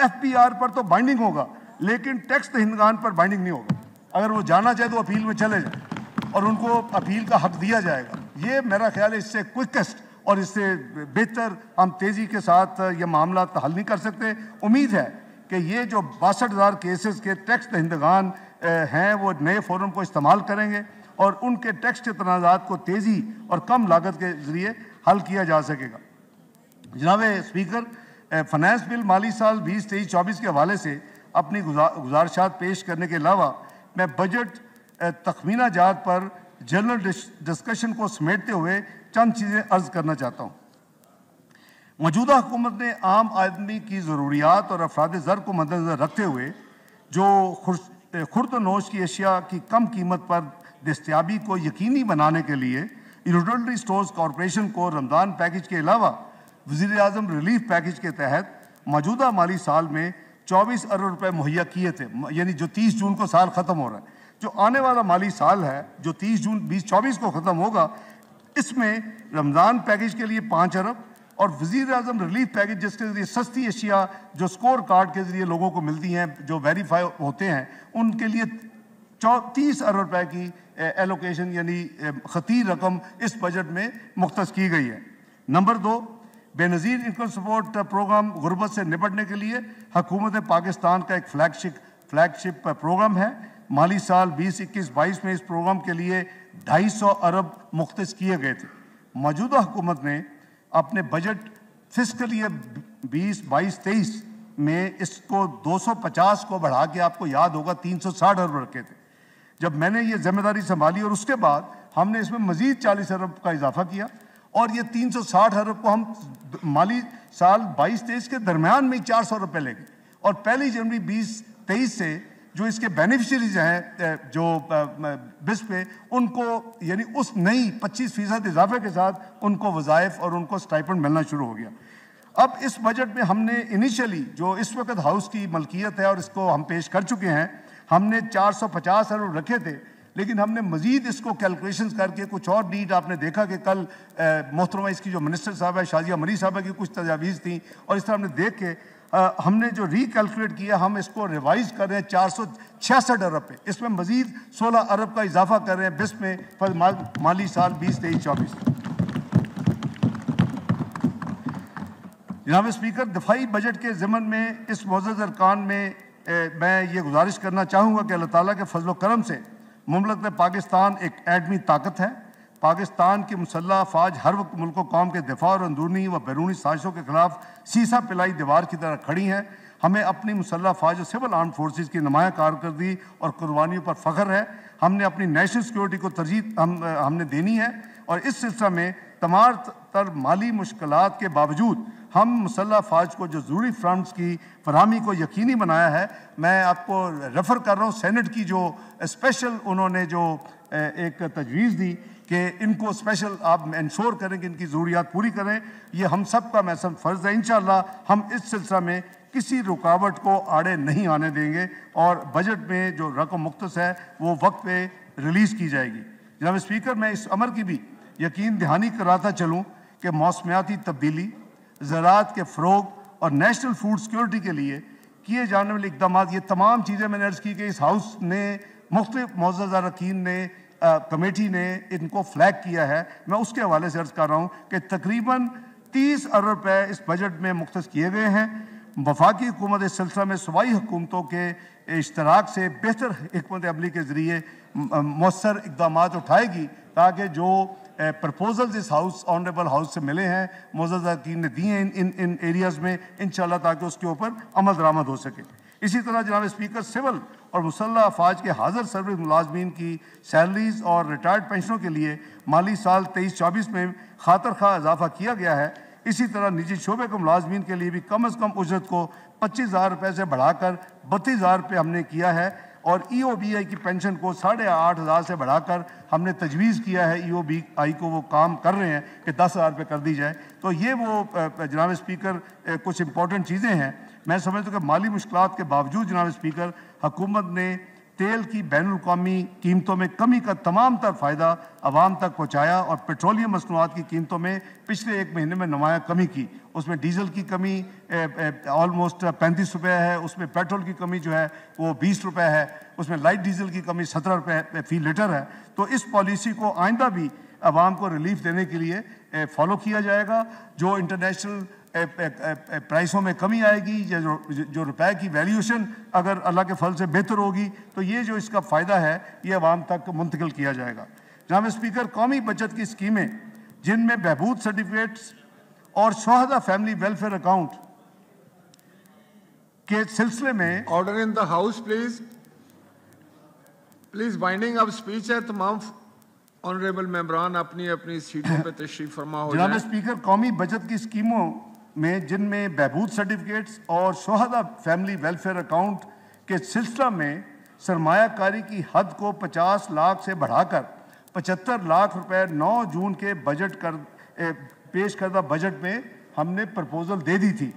एफ पर तो बाइंडिंग होगा लेकिन टैक्स हिंदगान पर बाइंडिंग नहीं होगा अगर वो जाना चाहे तो अपील में चले जाए और उनको अपील का हक दिया जाएगा ये मेरा ख्याल है इससे क्विकेस्ट और इससे बेहतर हम तेज़ी के साथ ये मामला हल नहीं कर सकते उम्मीद है कि ये जो बासठ हज़ार केसेस के टैक्स हिंदगान हैं वो नए फोरम को इस्तेमाल करेंगे और उनके टैक्स के तनाजात को तेज़ी और कम लागत के ज़रिए हल किया जा सकेगा जनाब स्पीकर फाइनेंस बिल माली साल बीस तेईस चौबीस के हवाले से अपनी गुजार, गुजारशात पेश करने के अलावा मैं बजट तखमीना जात पर जनरल डिस्कशन को समेटते हुए चंद चीज़ें अर्ज करना चाहता हूँ मौजूदा हुकूमत ने आम आदमी की ज़रूरियात और अफराद ज़र को मद्दनज़र रखते हुए जो नोश की अशिया की कम कीमत पर दस्तियाबी को यकीनी बनाने के लिए यूटिलरी स्टोर्स कॉरपोरेशन को रमज़ान पैकेज के अलावा वजीर अजम रिलीफ पैकेज के तहत मौजूदा माली साल में 24 अरब रुपए मुहैया किए थे यानी जो 30 जून को साल ख़त्म हो रहा है जो आने वाला माली साल है जो 30 जून बीस चौबीस को ख़त्म होगा इसमें रमज़ान पैकेज के लिए पाँच अरब और वजीर अजम रिलीफ पैकेज जिसके जरिए सस्ती अशिया जो स्कोर कार्ड के जरिए लोगों को मिलती हैं जो वेरीफाई होते हैं उनके लिए चौ तीस अरब रुपए की एलोकेशन यानी खतीर रकम इस बजट में मुख्त की गई है नंबर दो बेनज़ीर इनकम सपोर्ट प्रोग्राम गुर्बत से निपटने के लिए हकूमत पाकिस्तान का एक फ्लैगशिप फ्लैगशिप प्रोग्राम है माली साल बीस इक्कीस बाईस में इस प्रोग्राम के लिए ढाई सौ अरब मुख्त किए गए थे मौजूदा हुकूमत ने अपने बजट फिजिकल ईयर बीस बाईस तेईस में इसको 250 को बढ़ा के आपको याद होगा 360 अरब रखे थे जब मैंने ये जिम्मेदारी संभाली और उसके बाद हमने इसमें मजीद 40 अरब का इजाफा किया और ये 360 अरब को हम माली साल 22 तेईस के दरमियान में चार सौ रुपये लेंगे और पहली जनवरी बीस तेईस से जो इसके बेनिफिशरीज हैं जो बिस पे उनको यानी उस नई पच्चीस फीसद इजाफे के साथ उनको वज़ायफ़ और उनको स्टाइपेंड मिलना शुरू हो गया अब इस बजट में हमने इनिशियली जो इस वक्त हाउस की मलकियत है और इसको हम पेश कर चुके हैं हमने 450 अरब रखे थे लेकिन हमने मजीद इसको कैलकुलेशन करके कुछ और डीट आपने देखा कि कल मोहतरमा इसकी जो मिनिस्टर साहब है शाजिया मरी साहब की कुछ तजावीज़ थी और इस तरह हमने देख के आ, हमने जो रिकेलकुलेट किया हम इसको रिवाइज कर रहे हैं चार सौ छियासठ अरब पे इसमें मजीद सोलह अरब का इजाफा कर रहे हैं बिस में पर माली साल बीस तेईस चौबीस जनाब स्पीकर दफाई बजट के ज़मन में इस मोज़ अरकान में ए, मैं ये गुजारिश करना चाहूँगा कि अल्लाह ताली के फजल करम से ममलक पाकिस्तान एक एडमी ताकत है पाकिस्तान की मुसल्ह अफाज हर वक्त मुल्क कौम के दिफा और अंदरूनी व बैरूनी साजिशों के खिलाफ सीसा पिलाई दीवार की तरह खड़ी हैं हमें अपनी मुसल्ह अफाज और सिविल आर्म फोर्सेज की नुमाया कारकर्दगी और कुर्बानियों पर फ़ख्र है हमने अपनी नेशनल सिक्योरिटी को तरजीह हम हमने देनी है और इस सिलसिला में तमाम तर माली मुश्किल के बावजूद हम मुसल्ह अफाज को जो ज़रूरी फंड्स की फरहमी को यकीनी बनाया है मैं आपको रेफ़र कर रहा हूँ सेनेट की जो स्पेशल उन्होंने जो एक तजवीज़ दी कि इनको स्पेशल आप इंश्योर करें कि इनकी ज़रूरियात पूरी करें ये हम सब का मैसम फ़र्ज़ है इन हम इस सिलसिला में किसी रुकावट को आड़े नहीं आने देंगे और बजट में जो रकम मुख्त है वो वक्त पे रिलीज़ की जाएगी जनाब स्पीकर मैं इस अमर की भी यकीन दहानी कराता चलूँ कि मौसमियाती तब्दीली ज़रात के फ़रोग और नेशनल फूड सिक्योरिटी के लिए किए जाने वाले इकदाम ये तमाम चीज़ें मैंने अर्ज़ की कि इस हाउस ने मुख्तफ मौजूदा रकीन ने कमेटी ने इनको फ्लैग किया है मैं उसके हवाले से अर्ज कर रहा हूँ कि तकरीबन तीस अरब रुपए इस बजट में मुख्त किए गए हैं वफाकी हुकूमत इस सिलसिला में सूबाई हुकूमतों के इश्तराक से बेहतर हमत अमली के ज़रिए मौसर इकदाम उठाएगी ताकि जो प्रपोजल्स इस हाउस ऑनरेबल हाउस से मिले हैं मोजा ने दिए हैं इन इन एरियाज़ में इन ताकि उसके ऊपर अमल दरामद हो सके इसी तरह जनाब स्पीकर सिविल और मुसल्ह अफाज के हाजिर सर्विस मुलाजमीन की सैलरीज और रिटायर्ड पेंशनों के लिए माली साल तेईस चौबीस में खातर खा इजाफा किया गया है इसी तरह निजी शोबे के मुलाजमीन के लिए भी कम अज़ कम उजरत को पच्चीस हज़ार रुपये से बढ़ाकर बत्तीस हज़ार रुपये हमने किया है और ई ओ बी आई की पेंशन को साढ़े आठ हज़ार से बढ़ाकर हमने तजवीज़ किया है ई ओ बी आई को वो काम कर रहे हैं कि दस हज़ार रुपये कर दी जाए तो ये वो जनाब स्पीकर कुछ इंपॉर्टेंट चीज़ें हैं मैं समझता हूँ कि माली मुश्किल के बावजूद जनाब स्पीकर हकूमत ने तेल की बैन अवी कीमतों में कमी का तमाम तर फ़ायदा आवाम तक पहुँचाया और पेट्रोलियम मसनूआत की कीमतों में पिछले एक महीने में नुमाया कमी की उसमें डीजल की कमी ऑलमोस्ट पैंतीस रुपये है उसमें पेट्रोल की कमी जो है वो बीस रुपये है उसमें लाइट डीजल की कमी सत्रह रुपये फी लीटर है तो इस पॉलिसी को आइंदा भी आवाम को रिलीफ देने के लिए फॉलो किया जाएगा जो इंटरनेशनल प्राइसों में कमी आएगी या जो जो रुपए की वैल्यूशन अगर अल्लाह के फल से बेहतर होगी तो ये जो इसका फ़ायदा है ये आवाम तक मुंतकिल किया जाएगा जनाब स्पीकर कौमी बचत की स्कीमें जिनमें बहबूद सर्टिफिकेट्स और शहदा फैमिली वेलफेयर अकाउंट के सिलसिले में order in the house please please binding of speech है तमाम ऑनरेबल मेम्बरान अपनी अपनी सीटों पर तशरीफ फरमा हो जनाब स्पीकर कौमी बचत की स्कीमों में जिनमें बहबूद सर्टिफिकेट्स और शहदा फैमिली वेलफेयर अकाउंट के सिलसिला में सरमाकारी की हद को 50 लाख से बढ़ाकर 75 लाख रुपए 9 जून के बजट कर ए, पेश करदा बजट में हमने प्रपोज़ल दे दी थी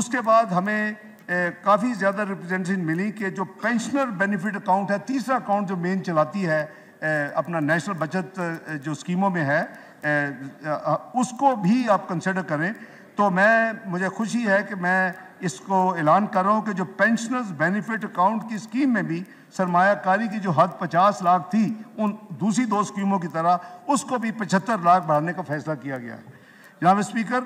उसके बाद हमें काफ़ी ज़्यादा रिप्रेजेंटेशन मिली कि जो पेंशनर बेनिफिट अकाउंट है तीसरा अकाउंट जो मेन चलाती है ए, अपना नेशनल बचत जो स्कीमों में है ए, उसको भी आप कंसिडर करें तो मैं मुझे खुशी है कि मैं इसको ऐलान कर रहा हूँ कि जो पेंशनर्स बेनिफिट अकाउंट की स्कीम में भी सरमाकारी की जो हद 50 लाख थी उन दूसरी दो स्कीमों की तरह उसको भी 75 लाख बढ़ाने का फैसला किया गया है जनाब स्पीकर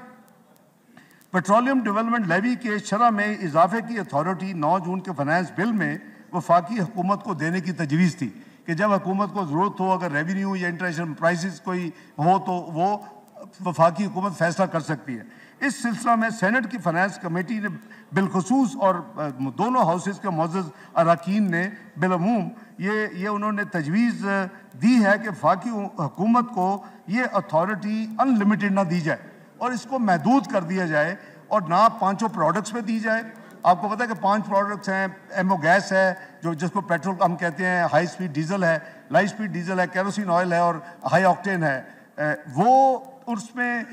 पेट्रोलियम डेवलपमेंट लेवी के शरह में इजाफे की अथॉरिटी 9 जून के फाइनेंस बिल में वफाकी हुकूमत को देने की तजवीज़ थी कि जब हुकूमत को ज़रूरत हो अगर रेवेन्यू या इंटरनेशनल प्राइस कोई हो तो वो वफाकी हुकूमत फैसला कर सकती है इस सिलसिला में सेनेट की फाइनेंस कमेटी ने बिलखसूस और दोनों हाउसेज़ के मोज़ अरकान ने बिलूम ये ये उन्होंने तजवीज़ दी है कि फाकी हुकूमत को ये अथॉरिटी अनलिमिटेड ना दी जाए और इसको महदूद कर दिया जाए और ना पाँचों प्रोडक्ट्स पे दी जाए आपको पता है कि पांच प्रोडक्ट्स हैं एमओ गैस है जो जिसको पेट्रोल हम कहते हैं हाई स्पीड डीजल है लाइट स्पीड डीजल है कैरोसिन ऑयल है और हाई ऑक्टेन है वो उसमें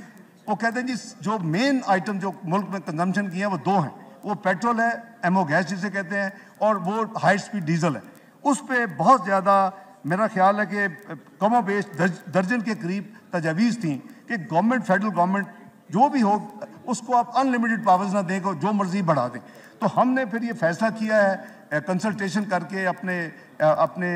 वो कहते हैं जी जो मेन आइटम जो मुल्क में कंजम्पशन की है वो दो हैं वो पेट्रोल है एमओ गैस जिसे कहते हैं और वो हाई स्पीड डीजल है उस पर बहुत ज़्यादा मेरा ख्याल है कि कमो बेश दर्जन के करीब तजावीज़ थी कि गवर्नमेंट फेडरल गवर्नमेंट जो भी हो उसको आप अनलिमिटेड पावर्स ना दें जो मर्ज़ी बढ़ा दें तो हमने फिर ये फैसला किया है कंसल्टेशन करके अपने अपने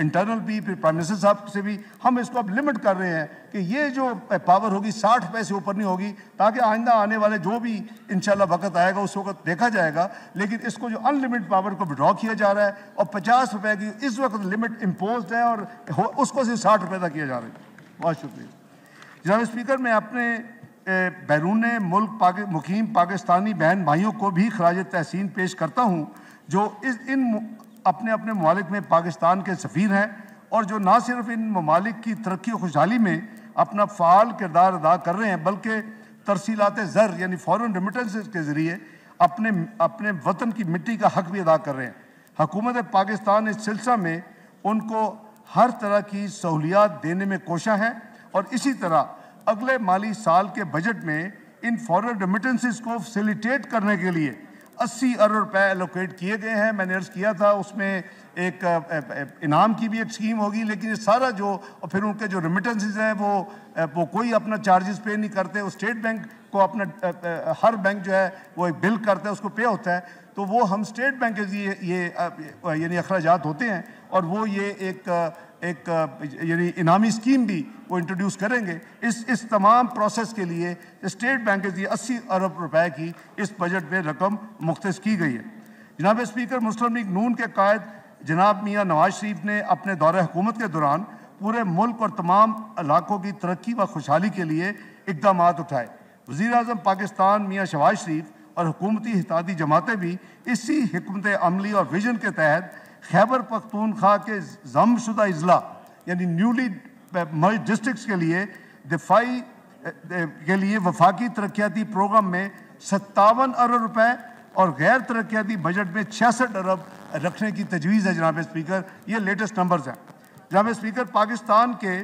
इंटरनल भी फिर प्राइम मिनिस्टर साहब से भी हम इसको अब लिमिट कर रहे हैं कि ये जो पावर होगी साठ पैसे से ऊपर नहीं होगी ताकि आइंदा आने वाले जो भी इन वक्त आएगा उस वक्त देखा जाएगा लेकिन इसको जो अनलिमिट पावर को विड्रॉ किया जा रहा है और पचास रुपये की इस वक्त लिमिट इम्पोज है और उसको सिर्फ साठ रुपये तक किया जा रहा है बहुत शुक्रिया जनाब स्पीकर मैं अपने बैरून मुल्क पाक, मुकीम पाकिस्तानी बहन भाइयों को भी खराज तहसीन पेश करता हूँ जो इस इन अपने अपने ममालिक में पाकिस्तान के सफ़ीर हैं और जो ना सिर्फ इन ममालिक की तरक्की खुशहाली में अपना फ़ाल किरदार अदा कर रहे हैं बल्कि तरसीलात ज़र यानी फ़ॉरन रिमिटेंस के ज़रिए अपने अपने वतन की मिट्टी का हक भी अदा कर रहे हैं हकूमत पाकिस्तान इस सिलसिला में उनको हर तरह की सहूलियात देने में कोशा है और इसी तरह अगले माली साल के बजट में इन फॉरन रेमिटेंसिस को फैसिलिटेट करने के लिए 80 अरब रुपए एलोकेट किए गए हैं मैंने अर्ज़ किया था उसमें एक इनाम की भी एक स्कीम होगी लेकिन ये सारा जो और फिर उनके जो रेमिटेंसेज हैं वो वो कोई अपना चार्जेस पे नहीं करते वो स्टेट बैंक को अपना हर बैंक जो है वो एक बिल करता है उसको पे होता है तो वो हम स्टेट बैंक के ये ये यानी अखराज होते हैं और वो ये एक एक यानी इनामी स्कीम भी वो इंट्रोड्यूस करेंगे इस इस तमाम प्रोसेस के लिए स्टेट बैंक के लिए अस्सी अरब रुपए की इस बजट में रकम मुख्त की गई है जनाब स्पीकर मुस्लिम लीग नून के कायद जनाब मियाँ नवाज शरीफ ने अपने दौर हुकूमत के दौरान पूरे मुल्क और तमाम इलाकों की तरक्की व खुशहाली के लिए इकदाम उठाए वज़ी अजम पाकिस्तान मियाँ शवाज शरीफ और हुकूमती हितादी जमातें भी इसी हमत अमली और विजन के तहत खैबर पख्तूनख्वा के जमशुदा अजला यानी न्यूली मर्ज डिस्ट्रिक्स के लिए दिफाई के लिए वफाकी तरक्याती प्रोग्राम में सत्तावन अरब रुपए और गैर तरक्याती बजट में छियासठ अरब रखने की तजवीज़ है जनाब स्पीकर ये लेटेस्ट नंबर हैं जनाब स्पीकर पाकिस्तान के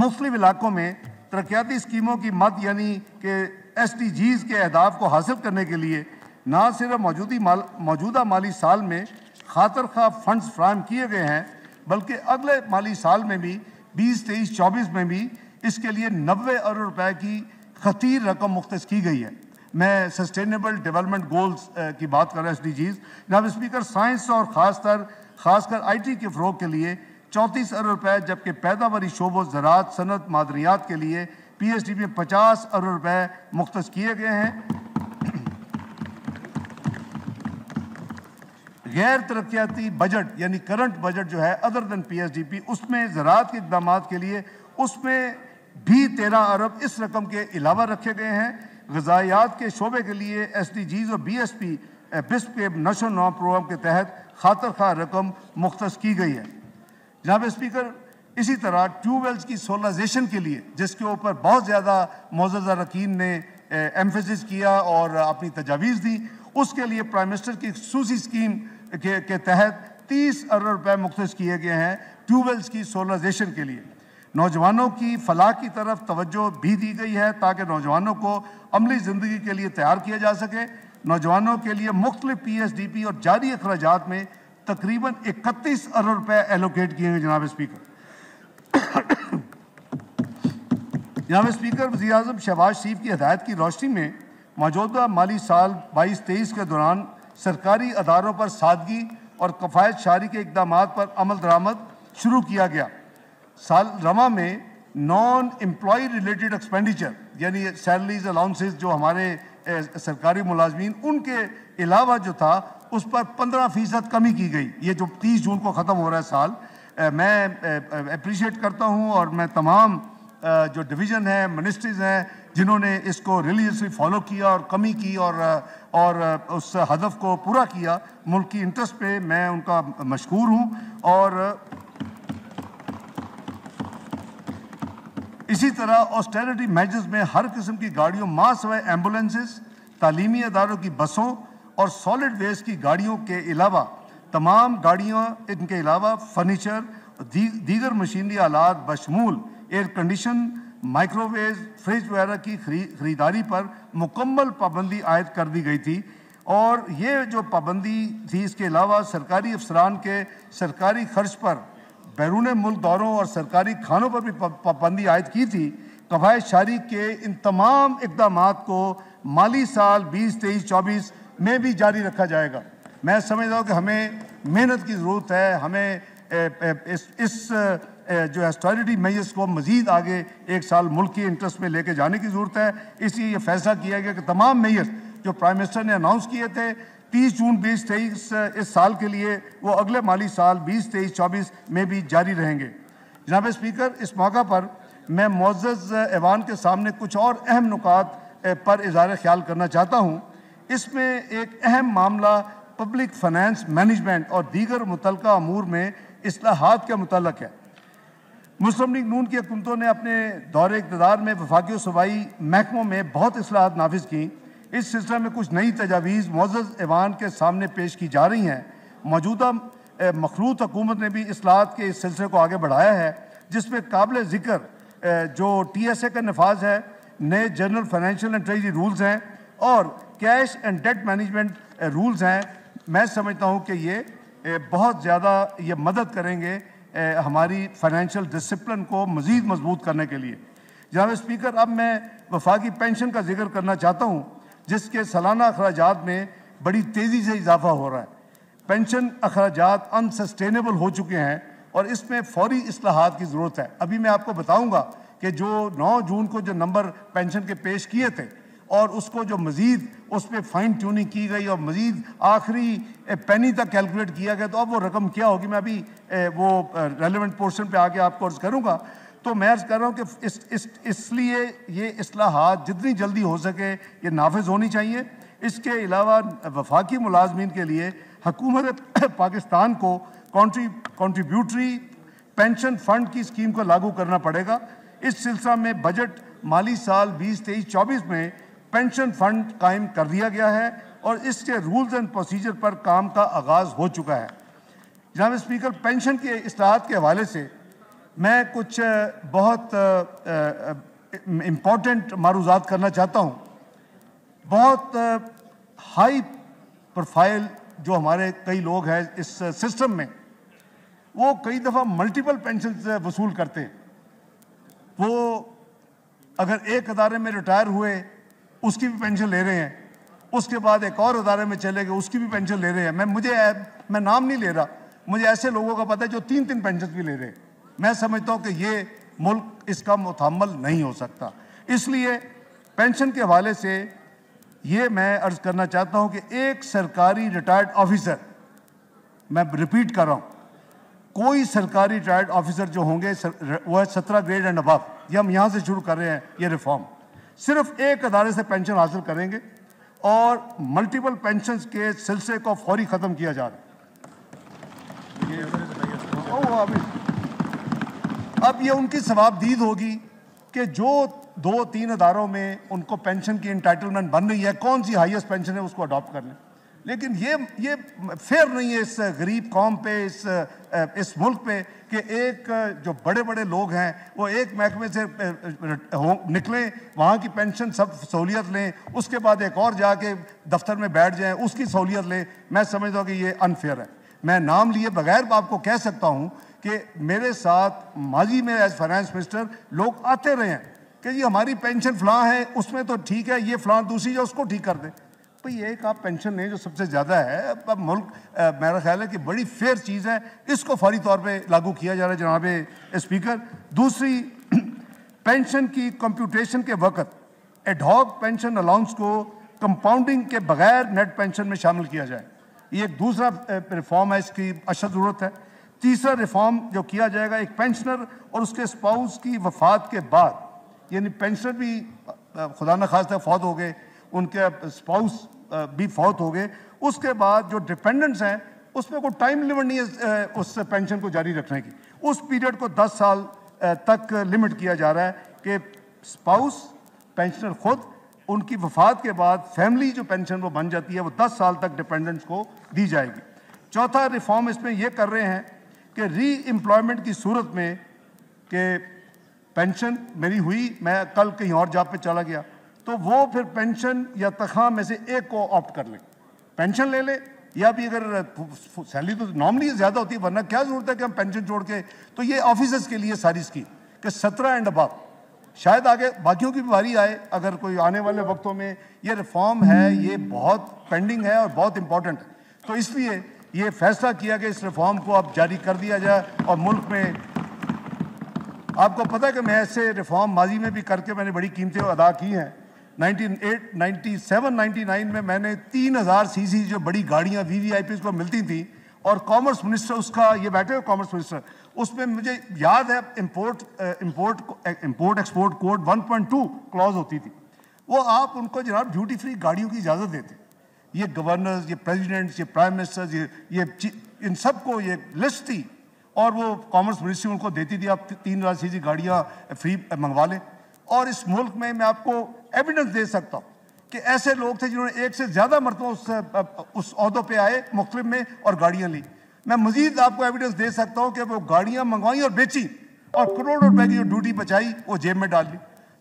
मुख्तलिफ इलाकों में तरक्याती स्कीमों की मद यानी कि एस डी जीज़ के अहदाफ को हासिल करने के लिए ना सिर्फ मौजूदी माल मौजूदा माली साल में खातर खा फंड्स फ्राहम किए गए हैं बल्कि अगले माली साल में भी बीस तेईस चौबीस में भी इसके लिए नबे अरब रुपए की खतीर रकम मुख्त की गई है मैं सस्टेनेबल डेवलपमेंट गोल्स की बात कर रहा हूँ एस डी जीज जनाब स्पीकर साइंस और ख़ासतर खासकर आई टी के फ़रोग के लिए चौंतीस अरब रुपए जबकि पैदावारी शोबों ज़रात सनत मादनियात के लिए पी एच डी में पचास अरब रुपए मुख्त किए गए हैं गैर तरक्याती बजट यानी करंट बजट जो है अदर देन पीएसडीपी उसमें ज़रात के इकदाम के लिए उसमें भी तेरह अरब इस रकम के अलावा रखे गए हैं गजायात के शोबे के लिए एस डी जीज और बी एस पी बिस्प के नशो नौ प्रोग्राम के तहत खातर खा रकम मुख्त की गई है जनाब स्पीकर इसी तरह ट्यूबवेल्स की सोलराइजेशन के लिए जिसके ऊपर बहुत ज़्यादा मोजा रकीन ने एम्फेसिस किया और अपनी तजावीज़ दी उसके लिए प्राइम मिनिस्टर की खूसी स्कीम के, के तहत 30 अरब रुपए मुख्त किए गए हैं ट्यूबवेल्स की सोलराइजेशन के लिए नौजवानों की फलाह की तरफ तवज्जो भी दी गई है ताकि नौजवानों को अमली ज़िंदगी के लिए तैयार किया जा सके नौजवानों के लिए मुख्त पी एस डी पी और जारी अखराज में तकरीबन इकतीस अरब रुपए एलोकेट किए हैं जनाब स्पीकर जनाब स्पीकर वजी अजम शहबाज शरीफ की हदायत की रोशनी में मौजूदा माली साल बाईस तेईस के दौरान सरकारी अदारों पर सादगी और कफायत शारी के इकदाम पर अमल दरामद शुरू किया गया साल रमा में नॉन एम्प्लॉ रिलेटेड एक्सपेंडिचर यानी सैलरीज अलाउंसेज जो हमारे सरकारी मुलाजमीन उनके अलावा जो था उस पर पंद्रह फ़ीसद कमी की गई ये जो तीस जून को ख़त्म हो रहा है साल मैं अप्रिशिएट करता हूँ और मैं तमाम जो डिवीज़न है मिनिस्ट्रीज़ हैं जिन्होंने इसको रिलीजली फॉलो किया और कमी की और और उस हदफ को पूरा किया मुल्क की इंटरेस्ट पे मैं उनका मशहूर हूँ और इसी तरह ऑस्टेरिटी मैजिस में हर किस्म की गाड़ियों माँ व एम्बुलेंसेस तालीमी अदारों की बसों और सॉलिड वेस्ट की गाड़ियों के अलावा तमाम गाड़ियों इनके अलावा फर्नीचर दी, दीगर मशीनरी आलात बशमूल एयर कंडीशन माइक्रोवेव फ्रिज वगैरह की खरीदारी पर मुकम्मल पाबंदी आयद कर दी गई थी और ये जो पाबंदी थी इसके अलावा सरकारी अफसरान के सरकारी खर्च पर बैरून मुल्क दौरों और सरकारी खानों पर भी पाबंदी आयद की थी कबाय शारी के इन तमाम इकदाम को माली साल बीस तेईस चौबीस में भी जारी रखा जाएगा मैं समझता हूँ कि हमें मेहनत की ज़रूरत है हमें इस, इस जो है स्टेरिटी मैस को मजीद आगे एक साल मुल्क की इंटरेस्ट में लेके जाने की ज़रूरत है इसलिए ये फैसला किया गया कि तमाम मैस जो प्राइम मिनिस्टर ने अनाउंस किए थे तीस जून बीस तेईस इस साल के लिए वो अगले माली साल बीस तेईस चौबीस में भी जारी रहेंगे जनाब स्पीकर इस मौका पर मैं मोज़ ऐवान के सामने कुछ और अहम नुकात पर इजहार ख्याल करना चाहता हूँ इसमें एक अहम मामला पब्लिक फाइनेंस मैनेजमेंट और दीगर मुतल अमूर में असलाहत के मुतल है मुस्लिम लीग नून की हुकूमतों ने अपने दौरे इकतदार में वफाकी सूबाई महकमों में बहुत असलाहत नाफिज की इस सिलसिले में कुछ नई तजावीज़ मोज़ ऐवान के सामने पेश की जा रही हैं मौजूदा मखलूत हुकूमत ने भी असलाहत के इस सिलसिले को आगे बढ़ाया है जिसमें काबिल ज़िक्र जो टी एस ए का नफाज है नए general financial and treasury rules हैं और cash and debt management rules हैं मैं समझता हूँ कि ये बहुत ज़्यादा ये मदद करेंगे हमारी फाइनेंशियल डिसिप्लिन को मज़ीद मजबूत करने के लिए जहाँ स्पीकर अब मैं वफाकी पेंशन का जिक्र करना चाहता हूँ जिसके सालाना अखराज में बड़ी तेज़ी से इजाफा हो रहा है पेंशन अखराज अनसस्टेनेबल हो चुके हैं और इसमें फौरी असलाहत की ज़रूरत है अभी मैं आपको बताऊँगा कि जो नौ जून को जो नंबर पेंशन के पेश किए थे और उसको जो मज़ीद उस पर फाइन ट्यूनिंग की गई और मज़ीद आखिरी पैनी तक कैलकुलेट किया गया तो अब वो रकम क्या होगी मैं अभी वो रेलिवेंट पोर्शन पे आके आपको अर्ज़ करूँगा तो मैं अर्ज़ कर रहा हूँ कि इस इस इसलिए ये असलाहत जितनी जल्दी हो सके ये नाफज होनी चाहिए इसके अलावा वफाकी मुलाजमीन के लिए हकूमत पाकिस्तान को कॉन्ट्री कॉन्ट्रीब्यूटरी पेंशन फंड की स्कीम को लागू करना पड़ेगा इस सिलसिला में बजट माली साल बीस तेईस चौबीस में पेंशन फंड कायम कर दिया गया है और इसके रूल्स एंड प्रोसीजर पर काम का आगाज़ हो चुका है जनाब स्पीकर पेंशन के इसलाहत के हवाले से मैं कुछ बहुत इम्पोर्टेंट मारूजात करना चाहता हूँ बहुत हाई प्रोफाइल जो हमारे कई लोग हैं इस सिस्टम में वो कई दफ़ा मल्टीपल पेंशन वसूल करते हैं वो अगर एक अदारे में रिटायर हुए उसकी भी पेंशन ले रहे हैं उसके बाद एक और अदारे में चले गए उसकी भी पेंशन ले रहे हैं मैं मुझे मैं नाम नहीं ले रहा मुझे ऐसे लोगों का पता है जो तीन तीन पेंशन भी ले रहे हैं मैं समझता हूँ कि ये मुल्क इसका मुतमल नहीं हो सकता इसलिए पेंशन के हवाले से ये मैं अर्ज़ करना चाहता हूँ कि एक सरकारी रिटायर्ड ऑफिसर मैं रिपीट कर रहा हूँ कोई सरकारी रिटायर्ड ऑफिसर जो होंगे वह है सत्रह ग्रेड एंड अबव ये हम यहाँ से शुरू कर रहे हैं ये रिफॉर्म सिर्फ एक अदारे से पेंशन हासिल करेंगे और मल्टीपल पेंशन के सिलसिले को फौरी ख़त्म किया जा रहा है अब ये उनकी सवाबदीद होगी कि जो दो तीन अदारों में उनको पेंशन की इंटाइटलमेंट बन रही है कौन सी हाईएस्ट पेंशन है उसको अडॉप्ट कर लें लेकिन ये ये फेयर नहीं है इस गरीब कौम पे इस इस मुल्क पे कि एक जो बड़े बड़े लोग हैं वो एक महकमे से निकलें वहाँ की पेंशन सब सहूलियत लें उसके बाद एक और जाके दफ्तर में बैठ जाएं उसकी सहूलियत लें मैं समझता हूँ कि ये अनफेयर है मैं नाम लिए बगैर आपको कह सकता हूँ कि मेरे साथ माजी में एज फाइनेंस मिनिस्टर लोग आते रहे हैं कि जी हमारी पेंशन फ्लाँ है उसमें तो ठीक है ये फ्लाँ दूसरी जो उसको ठीक कर दें रुपये एक आप पेंशन नहीं जो सबसे ज़्यादा है अब मुल्क मेरा ख्याल है कि बड़ी फेयर चीज़ है इसको फौरी तौर पे लागू किया जा रहा है जनाब स्पीकर दूसरी पेंशन की कंप्यूटेशन के वक़्त एडहॉक पेंशन अलाउंस को कंपाउंडिंग के बगैर नेट पेंशन में शामिल किया जाए ये एक दूसरा रिफॉर्म है इसकी अशद ज़रूरत है तीसरा रिफॉर्म जो किया जाएगा एक पेंशनर और उसके स्पाउस की वफात के बाद यानी पेंशनर भी खुदा न खास्ता फौत हो गए उनके स्पाउस भी फौत हो गए उसके बाद जो डिपेंडेंट्स हैं उसमें कोई टाइम लिमिट नहीं है उस पेंशन को जारी रखने की उस पीरियड को 10 साल तक लिमिट किया जा रहा है कि स्पाउस पेंशनर खुद उनकी वफात के बाद फैमिली जो पेंशन वो बन जाती है वो 10 साल तक डिपेंडेंट्स को दी जाएगी चौथा रिफॉर्म इसमें ये कर रहे हैं कि री एम्प्लॉयमेंट की सूरत में कि पेंशन मेरी हुई मैं कल कहीं और जॉब पे चला गया तो वो फिर पेंशन या तखा में से एक को ऑप्ट कर ले पेंशन ले ले या भी अगर सैलरी तो नॉर्मली ज़्यादा होती है वरना क्या ज़रूरत है कि हम पेंशन छोड़ के तो ये ऑफिसर्स के लिए सारी स्कीम कि सत्रह एंड अबाव शायद आगे बाकियों की भी बारी आए अगर कोई आने वाले वक्तों में ये रिफॉर्म है ये बहुत पेंडिंग है और बहुत इंपॉर्टेंट है तो इसलिए ये फैसला किया कि इस रिफॉर्म को अब जारी कर दिया जाए और मुल्क में आपको पता है कि मैं ऐसे रिफॉर्म माजी में भी करके मैंने बड़ी कीमतें अदा की हैं 1997 99 में मैंने 3000 सीसी जो बड़ी गाड़ियां वीवीआईपीएस को मिलती थी और कॉमर्स मिनिस्टर उसका ये बैठे कॉमर्स मिनिस्टर उसमें मुझे याद है import import import export code 1.2 clause होती थी वो आप उनको जनाब ड्यूटी फ्री गाड़ियों की इजाज़त देते ये गवर्नर्स ये प्रेजिडेंट्स ये प्राइम मिनिस्टर ये ये इन सब को ये लिस्ट थी और वो कॉमर्स मिनिस्ट्री उनको देती थी आप तीन हज़ार सी गाड़ियाँ फ्री मंगवा लें और इस मुल्क में मैं आपको एविडेंस दे सकता हूँ कि ऐसे लोग थे जिन्होंने एक से ज़्यादा मरतों उस उस उसदों पर आए मुख्तलिफ में और गाड़ियाँ ली मैं मजीद आपको एविडेंस दे सकता हूँ कि वो गाड़ियाँ मंगवाई और बेची और करोड़ों रुपए की जो ड्यूटी बचाई वो जेब में डाल ली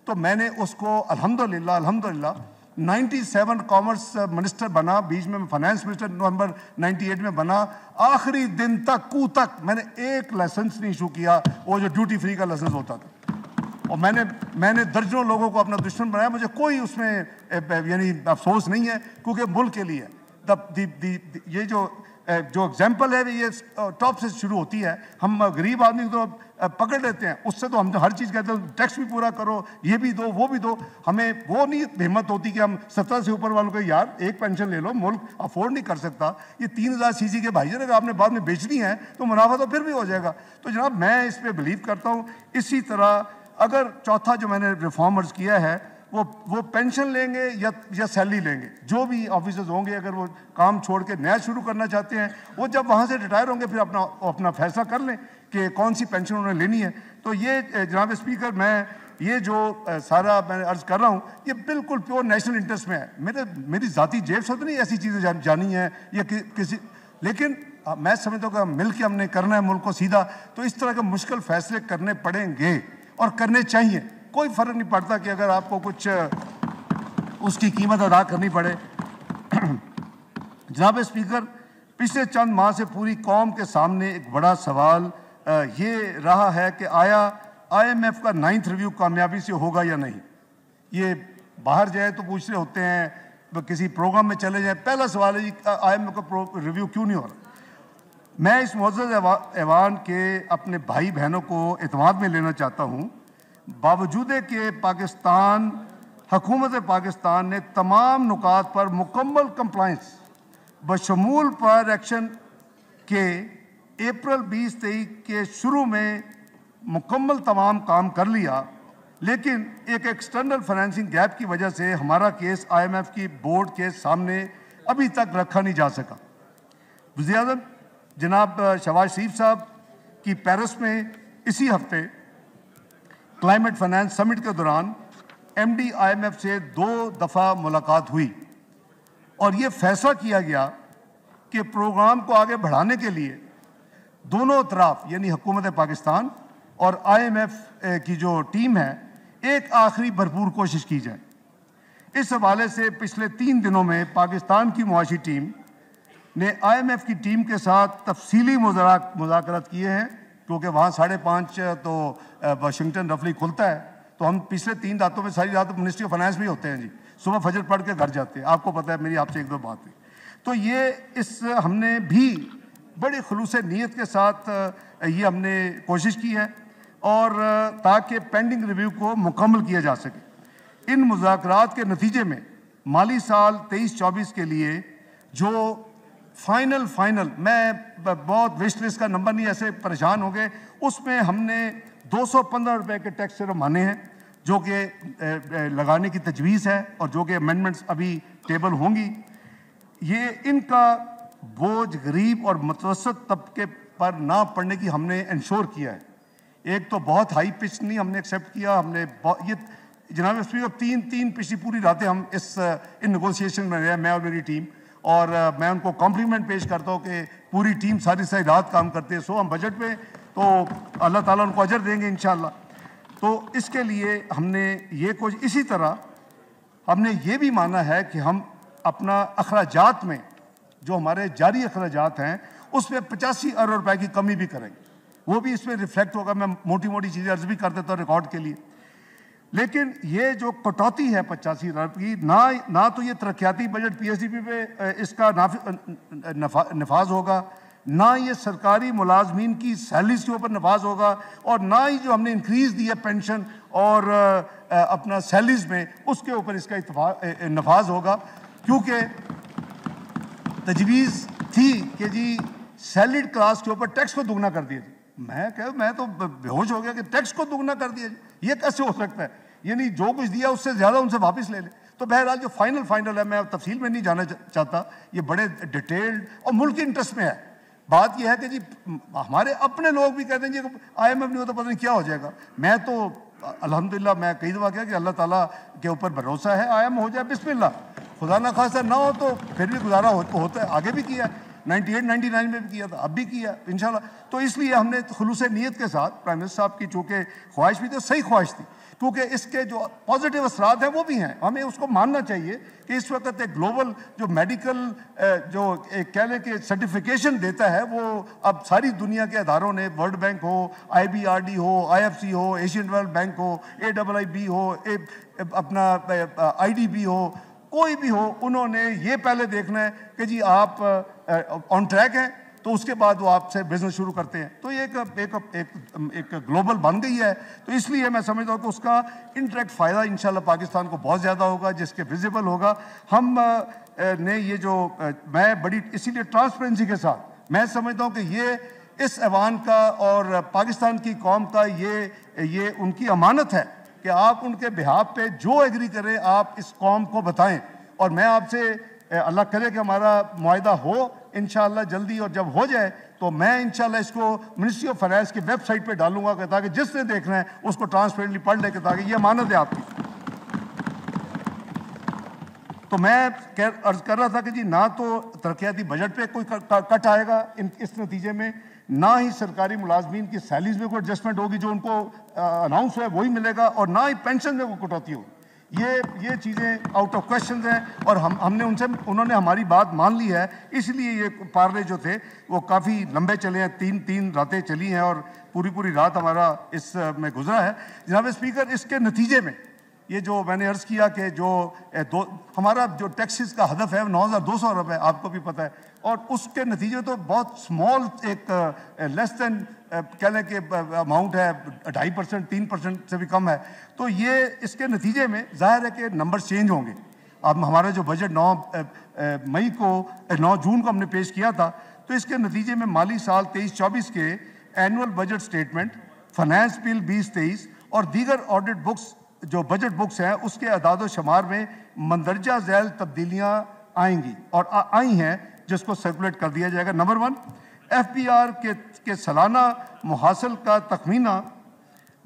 तो मैंने उसको अल्हम्दुलिल्लाह अल्हम्दुलिल्लाह 97 कॉमर्स मिनिस्टर बना बीच में फाइनेंस मिनिस्टर नवंबर 98 में बना आखिरी दिन तक कू तक मैंने एक लाइसेंस नहीं इशू किया वो जो ड्यूटी फ्री का लाइसेंस होता था और मैंने मैंने दर्जनों लोगों को अपना दुश्मन बनाया मुझे कोई उसमें यानी अफसोस नहीं है क्योंकि मुल्क के लिए दी दी ये जो जो एग्जाम्पल है ये टॉप से शुरू होती है हम गरीब आदमी को तो पकड़ लेते हैं उससे तो हम तो हर चीज़ कहते हैं टैक्स भी पूरा करो ये भी दो वो भी दो हमें वो नहीं हिम्मत होती कि हम सत्रह से ऊपर वालों को यार एक पेंशन ले लो मुल्क अफोर्ड नहीं कर सकता ये तीन हज़ार सी के भाईजन अगर आपने बाद में बेचनी है तो मुनाफा तो फिर भी हो जाएगा तो जनाब मैं इस पर बिलीव करता हूँ इसी तरह अगर चौथा जो मैंने रिफॉर्म अर्ज किया है वो वो पेंशन लेंगे या या सैलरी लेंगे जो भी ऑफिसर्स होंगे अगर वो काम छोड़ के नया शुरू करना चाहते हैं वो जब वहाँ से रिटायर होंगे फिर अपना अपना फैसला कर लें कि कौन सी पेंशन उन्हें लेनी है तो ये जनाब स्पीकर मैं ये जो सारा मैं अर्ज कर रहा हूँ ये बिल्कुल प्योर नेशनल इंटरेस्ट में है मेरे मेरी ज़ाती जेब से तो नहीं ऐसी चीज़ें जान, जानी है या कि, किसी लेकिन मैं समझता हूँ मिल के हमने करना है मुल्क को सीधा तो इस तरह के मुश्किल फैसले करने पड़ेंगे और करने चाहिए कोई फर्क नहीं पड़ता कि अगर आपको कुछ उसकी कीमत अदा करनी पड़े जनाब स्पीकर पिछले चंद माह से पूरी कौम के सामने एक बड़ा सवाल ये रहा है कि आया आईएमएफ का नाइन्थ रिव्यू कामयाबी से होगा या नहीं ये बाहर जाए तो पूछ रहे होते हैं किसी प्रोग्राम में चले जाए पहला सवाल है आई एम का रिव्यू क्यों नहीं हो रहा मैं इस मज़्ज़ ऐवान के अपने भाई बहनों को अतमाद में लेना चाहता हूँ बावजूद के पाकिस्तान हकूमत पाकिस्तान ने तमाम नुकात पर मुकम्मल कम्प्लाइंस बशमूल पर एक्शन के अप्रैल बीस तेईस के शुरू में मुकम्मल तमाम काम कर लिया लेकिन एक एक्सटर्नल फाइनेंसिंग गैप की वजह से हमारा केस आई एम एफ की बोर्ड के सामने अभी तक रखा नहीं जा सका वजी जनाब शवाज शरीफ साहब की पेरिस में इसी हफ्ते क्लाइमेट फाइनेंस समिट के दौरान एम एफ से दो दफ़ा मुलाकात हुई और ये फैसला किया गया कि प्रोग्राम को आगे बढ़ाने के लिए दोनों तरफ यानी हुकूमत पाकिस्तान और आईएमएफ की जो टीम है एक आखिरी भरपूर कोशिश की जाए इस हवाले से पिछले तीन दिनों में पाकिस्तान की मुआशी टीम ने आईएमएफ की टीम के साथ तफसीली मुजात किए हैं क्योंकि वहाँ साढ़े पाँच तो वाशिंगटन रफली खुलता है तो हम पिछले तीन रातों में सारी रात मिनिस्ट्री ऑफ फाइनेंस भी होते हैं जी सुबह फजर पढ़ के घर जाते हैं आपको पता है मेरी आपसे एक दो बात है तो ये इस हमने भी बड़े खलूस नीयत के साथ ये हमने कोशिश की है और ताकि पेंडिंग रिव्यू को मुकम्मल किया जा सके इन मुजाकर के नतीजे में माली साल तेईस चौबीस के लिए जो फाइनल फाइनल मैं बहुत विश लिस्ट का नंबर नहीं ऐसे परेशान हो गए उसमें हमने दो सौ रुपए के टैक्स सिर्फ माने हैं जो कि लगाने की तजवीज़ है और जो कि अमेंडमेंट्स अभी टेबल होंगी ये इनका बोझ गरीब और मतवसत तबके पर ना पड़ने की हमने इंश्योर किया है एक तो बहुत हाई पिच नहीं हमने एक्सेप्ट किया हमने ये जनाब स्पीकर तीन तीन पिछली पूरी रातें हम इस इन नगोसिएशन में रहे मैं और मेरी टीम और मैं उनको कॉम्प्लीमेंट पेश करता हूँ कि पूरी टीम सारी सारी रात काम करते हैं सो हम बजट में तो अल्लाह ताला उनको अजर देंगे इन तो इसके लिए हमने ये कुछ इसी तरह हमने ये भी माना है कि हम अपना अखराजात में जो हमारे जारी अखराजात हैं उसमें पचासी अरब रुपए की कमी भी करेंगे वो भी इसमें रिफ्लेक्ट होगा मैं मोटी मोटी चीज़ें अर्ज भी कर देता हूँ रिकॉर्ड के लिए लेकिन ये जो कटौती है पचासी हज़ार की ना ना तो ये तरक्याती बजट पीएसडीपी पे इसका नफा, नफाज होगा ना ये सरकारी मुलाजमीन की सैलरीज के ऊपर नफाज होगा और ना ही जो हमने इंक्रीज़ दी है पेंशन और अपना सैलरीज में उसके ऊपर इसका नफाज होगा क्योंकि तजवीज़ थी कि जी सैलरीड क्लास के ऊपर टैक्स को दुगना कर दिया मैं कह मैं तो बेहोश हो गया कि टैक्स को दुगना कर दिया ये कैसे हो सकता है यानी जो कुछ दिया उससे ज़्यादा उनसे वापस ले लें तो बहरहाल जो फाइनल फाइनल है मैं तफसील में नहीं जाना चाहता ये बड़े डिटेल्ड और मुल्क के इंटरेस्ट में है बात यह है कि जी हमारे अपने लोग भी कहते हैं जी आई एम एफ नहीं होता पता नहीं क्या हो जाएगा मैं तो अल्हम्दुलिल्लाह मैं कई दफ़ा क्या कि अल्लाह ताला के ऊपर भरोसा है आई एम हो जाए बिस्मिल्लाह खुदा ना खासा ना हो तो फिर भी गुजारा हो, होता है आगे भी किया है 98, 99 में भी किया था अब भी किया इन तो इसलिए हमने खलूस नीयत के साथ प्राइम मिनिस्टर साहब की चूँकि ख्वाहिश भी थी सही ख्वाहिश थी क्योंकि इसके जो पॉजिटिव असरात हैं वो भी हैं हमें उसको मानना चाहिए कि इस वक्त एक ग्लोबल जो मेडिकल जो एक कह लें कि सर्टिफिकेशन देता है वो अब सारी दुनिया के अदारों ने वर्ल्ड बैंक हो आईबीआरडी हो आईएफसी हो एशियन डेवलप बैंक हो ए डबल आई बी हो ए, अपना आईडीबी हो कोई भी हो उन्होंने ये पहले देखना है कि जी आप ऑन ट्रैक है तो उसके बाद वो आपसे बिजनेस शुरू करते हैं तो ये एक एक एक, एक ग्लोबल बन गई है तो इसलिए मैं समझता हूँ कि उसका इंटरेक्ट फ़ायदा इन पाकिस्तान को बहुत ज़्यादा होगा जिसके विजिबल होगा हम ने ये जो मैं बड़ी इसीलिए ट्रांसपेरेंसी के साथ मैं समझता हूँ कि ये इस ऐवान का और पाकिस्तान की कौम का ये ये उनकी अमानत है कि आप उनके बिहाब पे जो एग्री करें आप इस कौम को बताएं और मैं आपसे अल्लाह करे कि हमारा माहा हो इन जल्दी और जब हो जाए तो मैं इन इसको मिनिस्ट्री ऑफ फाइनेंस की वेबसाइट पर डालूंगा कि ताकि जिसने देखना है उसको ट्रांसपेरेंटली पढ़ लेके ताकि ये मानत है आपकी तो मैं कह अर्ज कर रहा था कि जी ना तो तरक्याती बजट पे कोई कट आएगा इन इस नतीजे में ना ही सरकारी मुलाजमीन की सैलरीज में कोई एडजस्टमेंट होगी जो उनको अनाउंस हुआ है वही मिलेगा और ना ही पेंशन में कोई कटौती होगी ये ये चीज़ें आउट ऑफ क्वेश्चन हैं और हम हमने उनसे उन्होंने हमारी बात मान ली है इसलिए ये पार्ले जो थे वो काफ़ी लंबे चले हैं तीन तीन रातें चली हैं और पूरी पूरी रात हमारा इस में गुजरा है जनाब स्पीकर इसके नतीजे में ये जो मैंने अर्ज़ किया कि जो दो हमारा जो टैक्सेस का हदफ है नौ हज़ार दो सौ अरब है आपको भी पता है और उसके नतीजे तो बहुत स्मॉल एक लेस देन कह लें कि अमाउंट है ढाई परसेंट तीन परसेंट से भी कम है तो ये इसके नतीजे में जाहिर है कि नंबर चेंज होंगे अब हमारा जो बजट नौ मई को नौ जून को हमने पेश किया था तो इसके नतीजे में माली साल तेईस चौबीस के annual budget statement finance bill बीस तेईस और दीगर ऑडिट बुक्स जो बजट बुक्स हैं उसके अदाद शुमार में मंदरजा झैल तब्दीलियाँ आएंगी और आ, आई हैं जिसको सर्कुलेट कर दिया जाएगा number one F P R के, के सालाना मुहासिल का तखमीना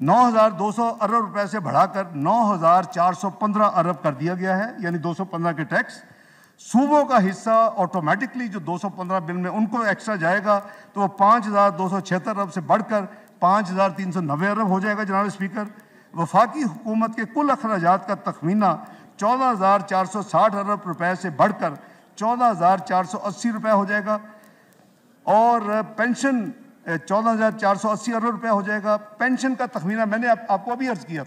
9,200 अरब रुपए से बढ़ाकर 9,415 अरब कर दिया गया है यानी 215 के टैक्स सूबों का हिस्सा ऑटोमेटिकली जो 215 बिल में उनको एक्स्ट्रा जाएगा तो वो पाँच अरब से बढ़कर पाँच अरब हो जाएगा जनाब स्पीकर वफाकी हुकूमत के कुल अखराज का तखमीना चौदह हज़ार चार सौ साठ अरब रुपये से बढ़कर चौदह हज़ार चार सौ अस्सी रुपये हो जाएगा और पेंशन चौदह हज़ार चार सौ अस्सी अरब रुपये हो जाएगा पेंशन का तखमीना मैंने आप, आपको अभी अर्ज़ किया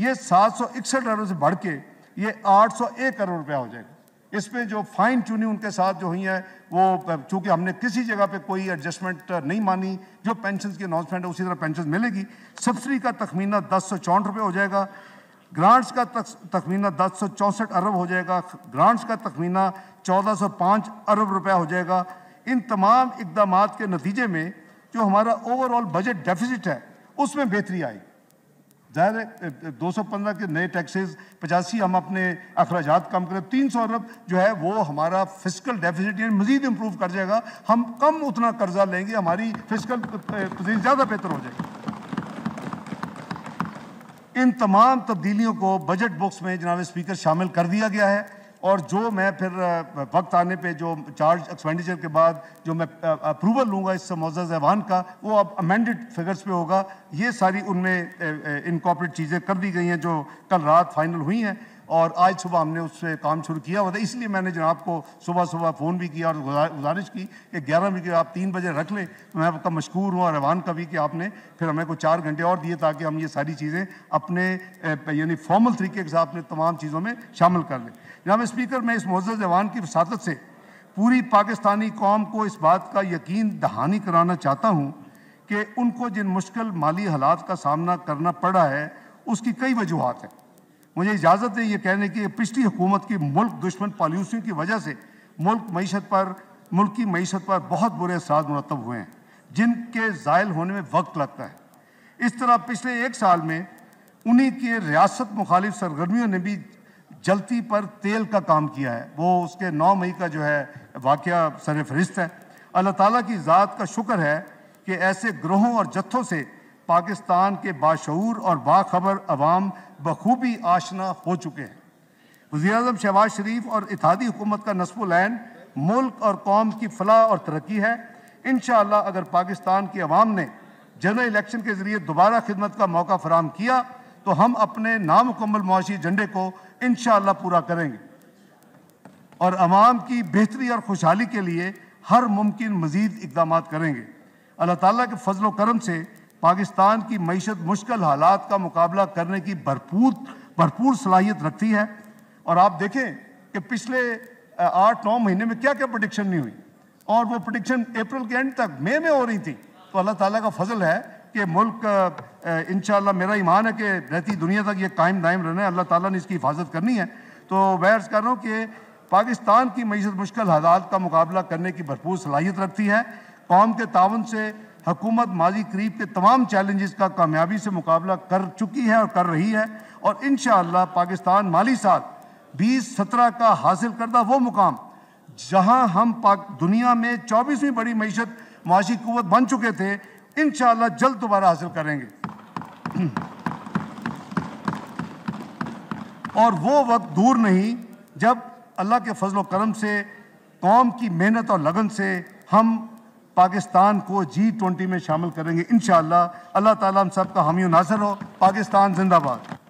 ये सात सौ इकसठ अरब से बढ़ के ये आठ सौ एक अरब रुपया हो जाएगा इसमें जो फाइन ट्यूनिंग उनके साथ जो हुई है वो चूँकि हमने किसी जगह पे कोई एडजस्टमेंट नहीं मानी जो पेंशन की अनाउंसमेंट है उसी तरह पेंशन मिलेगी सब्सिडी का तखमीना दस सौ चौंठ रुपये हो जाएगा ग्रांट्स का तखमीना दस सौ चौंसठ अरब हो जाएगा ग्रांट्स का तखमीना चौदह सौ पाँच अरब रुपया हो जाएगा इन तमाम इकदाम के नतीजे में जो हमारा ओवरऑल बजट डेफिसिट है उसमें बेहतरी आएगी ज़ाहिर दो सौ पंद्रह के नए टैक्सेस पचासी हम अपने अखराज कम करें तीन सौ अरब जो है वो हमारा फिजिकल डेफिसिट मजीद इम्प्रूव कर जाएगा हम कम उतना कर्जा लेंगे हमारी फिजिकल पोजीशन ज़्यादा बेहतर हो जाएगी इन तमाम तब्दीलियों को बजट बुक्स में जनाब स्पीकर शामिल कर दिया गया है और जो मैं फिर वक्त आने पे जो चार्ज एक्सपेंडिचर के बाद जो मैं अप्रूवल लूँगा इस मौजा जहवान का वो अब अमेंडेड फिगर्स पे होगा ये सारी उनमें इनकॉपरेट चीज़ें कर दी गई हैं जो कल रात फाइनल हुई हैं और आज सुबह हमने उससे काम शुरू किया हुआ था इसलिए मैंने जनाब को सुबह सुबह फ़ोन भी किया और गुजारिश की कि ग्यारह बजे आप तीन बजे रख लें तो मैं आपका मशहूर हूँ और रवान का भी कि आपने फिर हमें को चार घंटे और दिए ताकि हम ये सारी चीज़ें अपने यानी फॉर्मल तरीके के साथ अपने तमाम चीज़ों में शामिल कर लें जनाब स्पीकर मैं इस मोज़ जवान की वसादत से पूरी पाकिस्तानी कौम को इस बात का यकीन दहानी कराना चाहता हूँ कि उनको जिन मुश्किल माली हालात का सामना करना पड़ा है उसकी कई वजूहत हैं मुझे इजाज़त है ये कहने की पिछली हुकूमत की मुल्क दुश्मन पॉलिसियों की वजह से मुल्क मीशत पर मुल्क की मीशत पर बहुत बुरे असरा मुरतब हुए हैं जिनके ज़ायल होने में वक्त लगता है इस तरह पिछले एक साल में उन्हीं के रियासत मुखालिफ सरगर्मियों ने भी जलती पर तेल का काम किया है वो उसके नौ मई का जो है वाक़ फहरिस्त है अल्लाह ताली की ज़ात का शुक्र है कि ऐसे ग्रोहों और जत्थों से पाकिस्तान के बाशूर और बाखबर अवाम बखूबी आशना हो चुके हैं वजी अजम शहबाज शरीफ और इतिहादी हुकूमत का नसबुलैन मुल्क और कौम की फलाह और तरक्की है इन अगर पाकिस्तान की अवाम ने जनरल इलेक्शन के ज़रिए दोबारा खिदमत का मौका फराम किया तो हम अपने नामुकम्मल मुआशी एजेंडे को इन पूरा करेंगे और आवाम की बेहतरी और खुशहाली के लिए हर मुमकिन मजीद इकदाम करेंगे अल्लाह ताली के फजल करम से पाकिस्तान की मीशत मुश्किल हालात का मुकाबला करने की भरपूर भरपूर सलाहियत रखती है और आप देखें कि पिछले आठ नौ महीने में क्या क्या प्रोडिक्शन नहीं हुई और वो प्रोडिक्शन अप्रैल के एंड तक मई में हो रही थी तो अल्लाह ताला का फजल है कि मुल्क इन मेरा ईमान है कि रहती दुनिया तक ये कायम दायम रहना है अल्लाह ताला ने इसकी हिफाजत करनी है तो मैं अर्ज़ कर रहा हूँ कि पाकिस्तान की मीशत मुश्किल हालात का मुकाबला करने की भरपूर सलाहियत रखती है कौम के तान से हकूमत माजी करीब के तमाम चैलेंजेस का कामयाबी से मुकाबला कर चुकी है और कर रही है और इन पाकिस्तान माली साल बीस सत्रह का हासिल करदा वो मुकाम जहाँ हम पाक दुनिया में चौबीसवीं बड़ी मीशत माशी कुत बन चुके थे इन जल्द दोबारा हासिल करेंगे और वो वक्त दूर नहीं जब अल्लाह के फजल करम से कौम की मेहनत और लगन से हम पाकिस्तान को जी ट्वेंटी में शामिल करेंगे इन अल्लाह ताला हम सब का हमी नाजर हो पाकिस्तान जिंदाबाद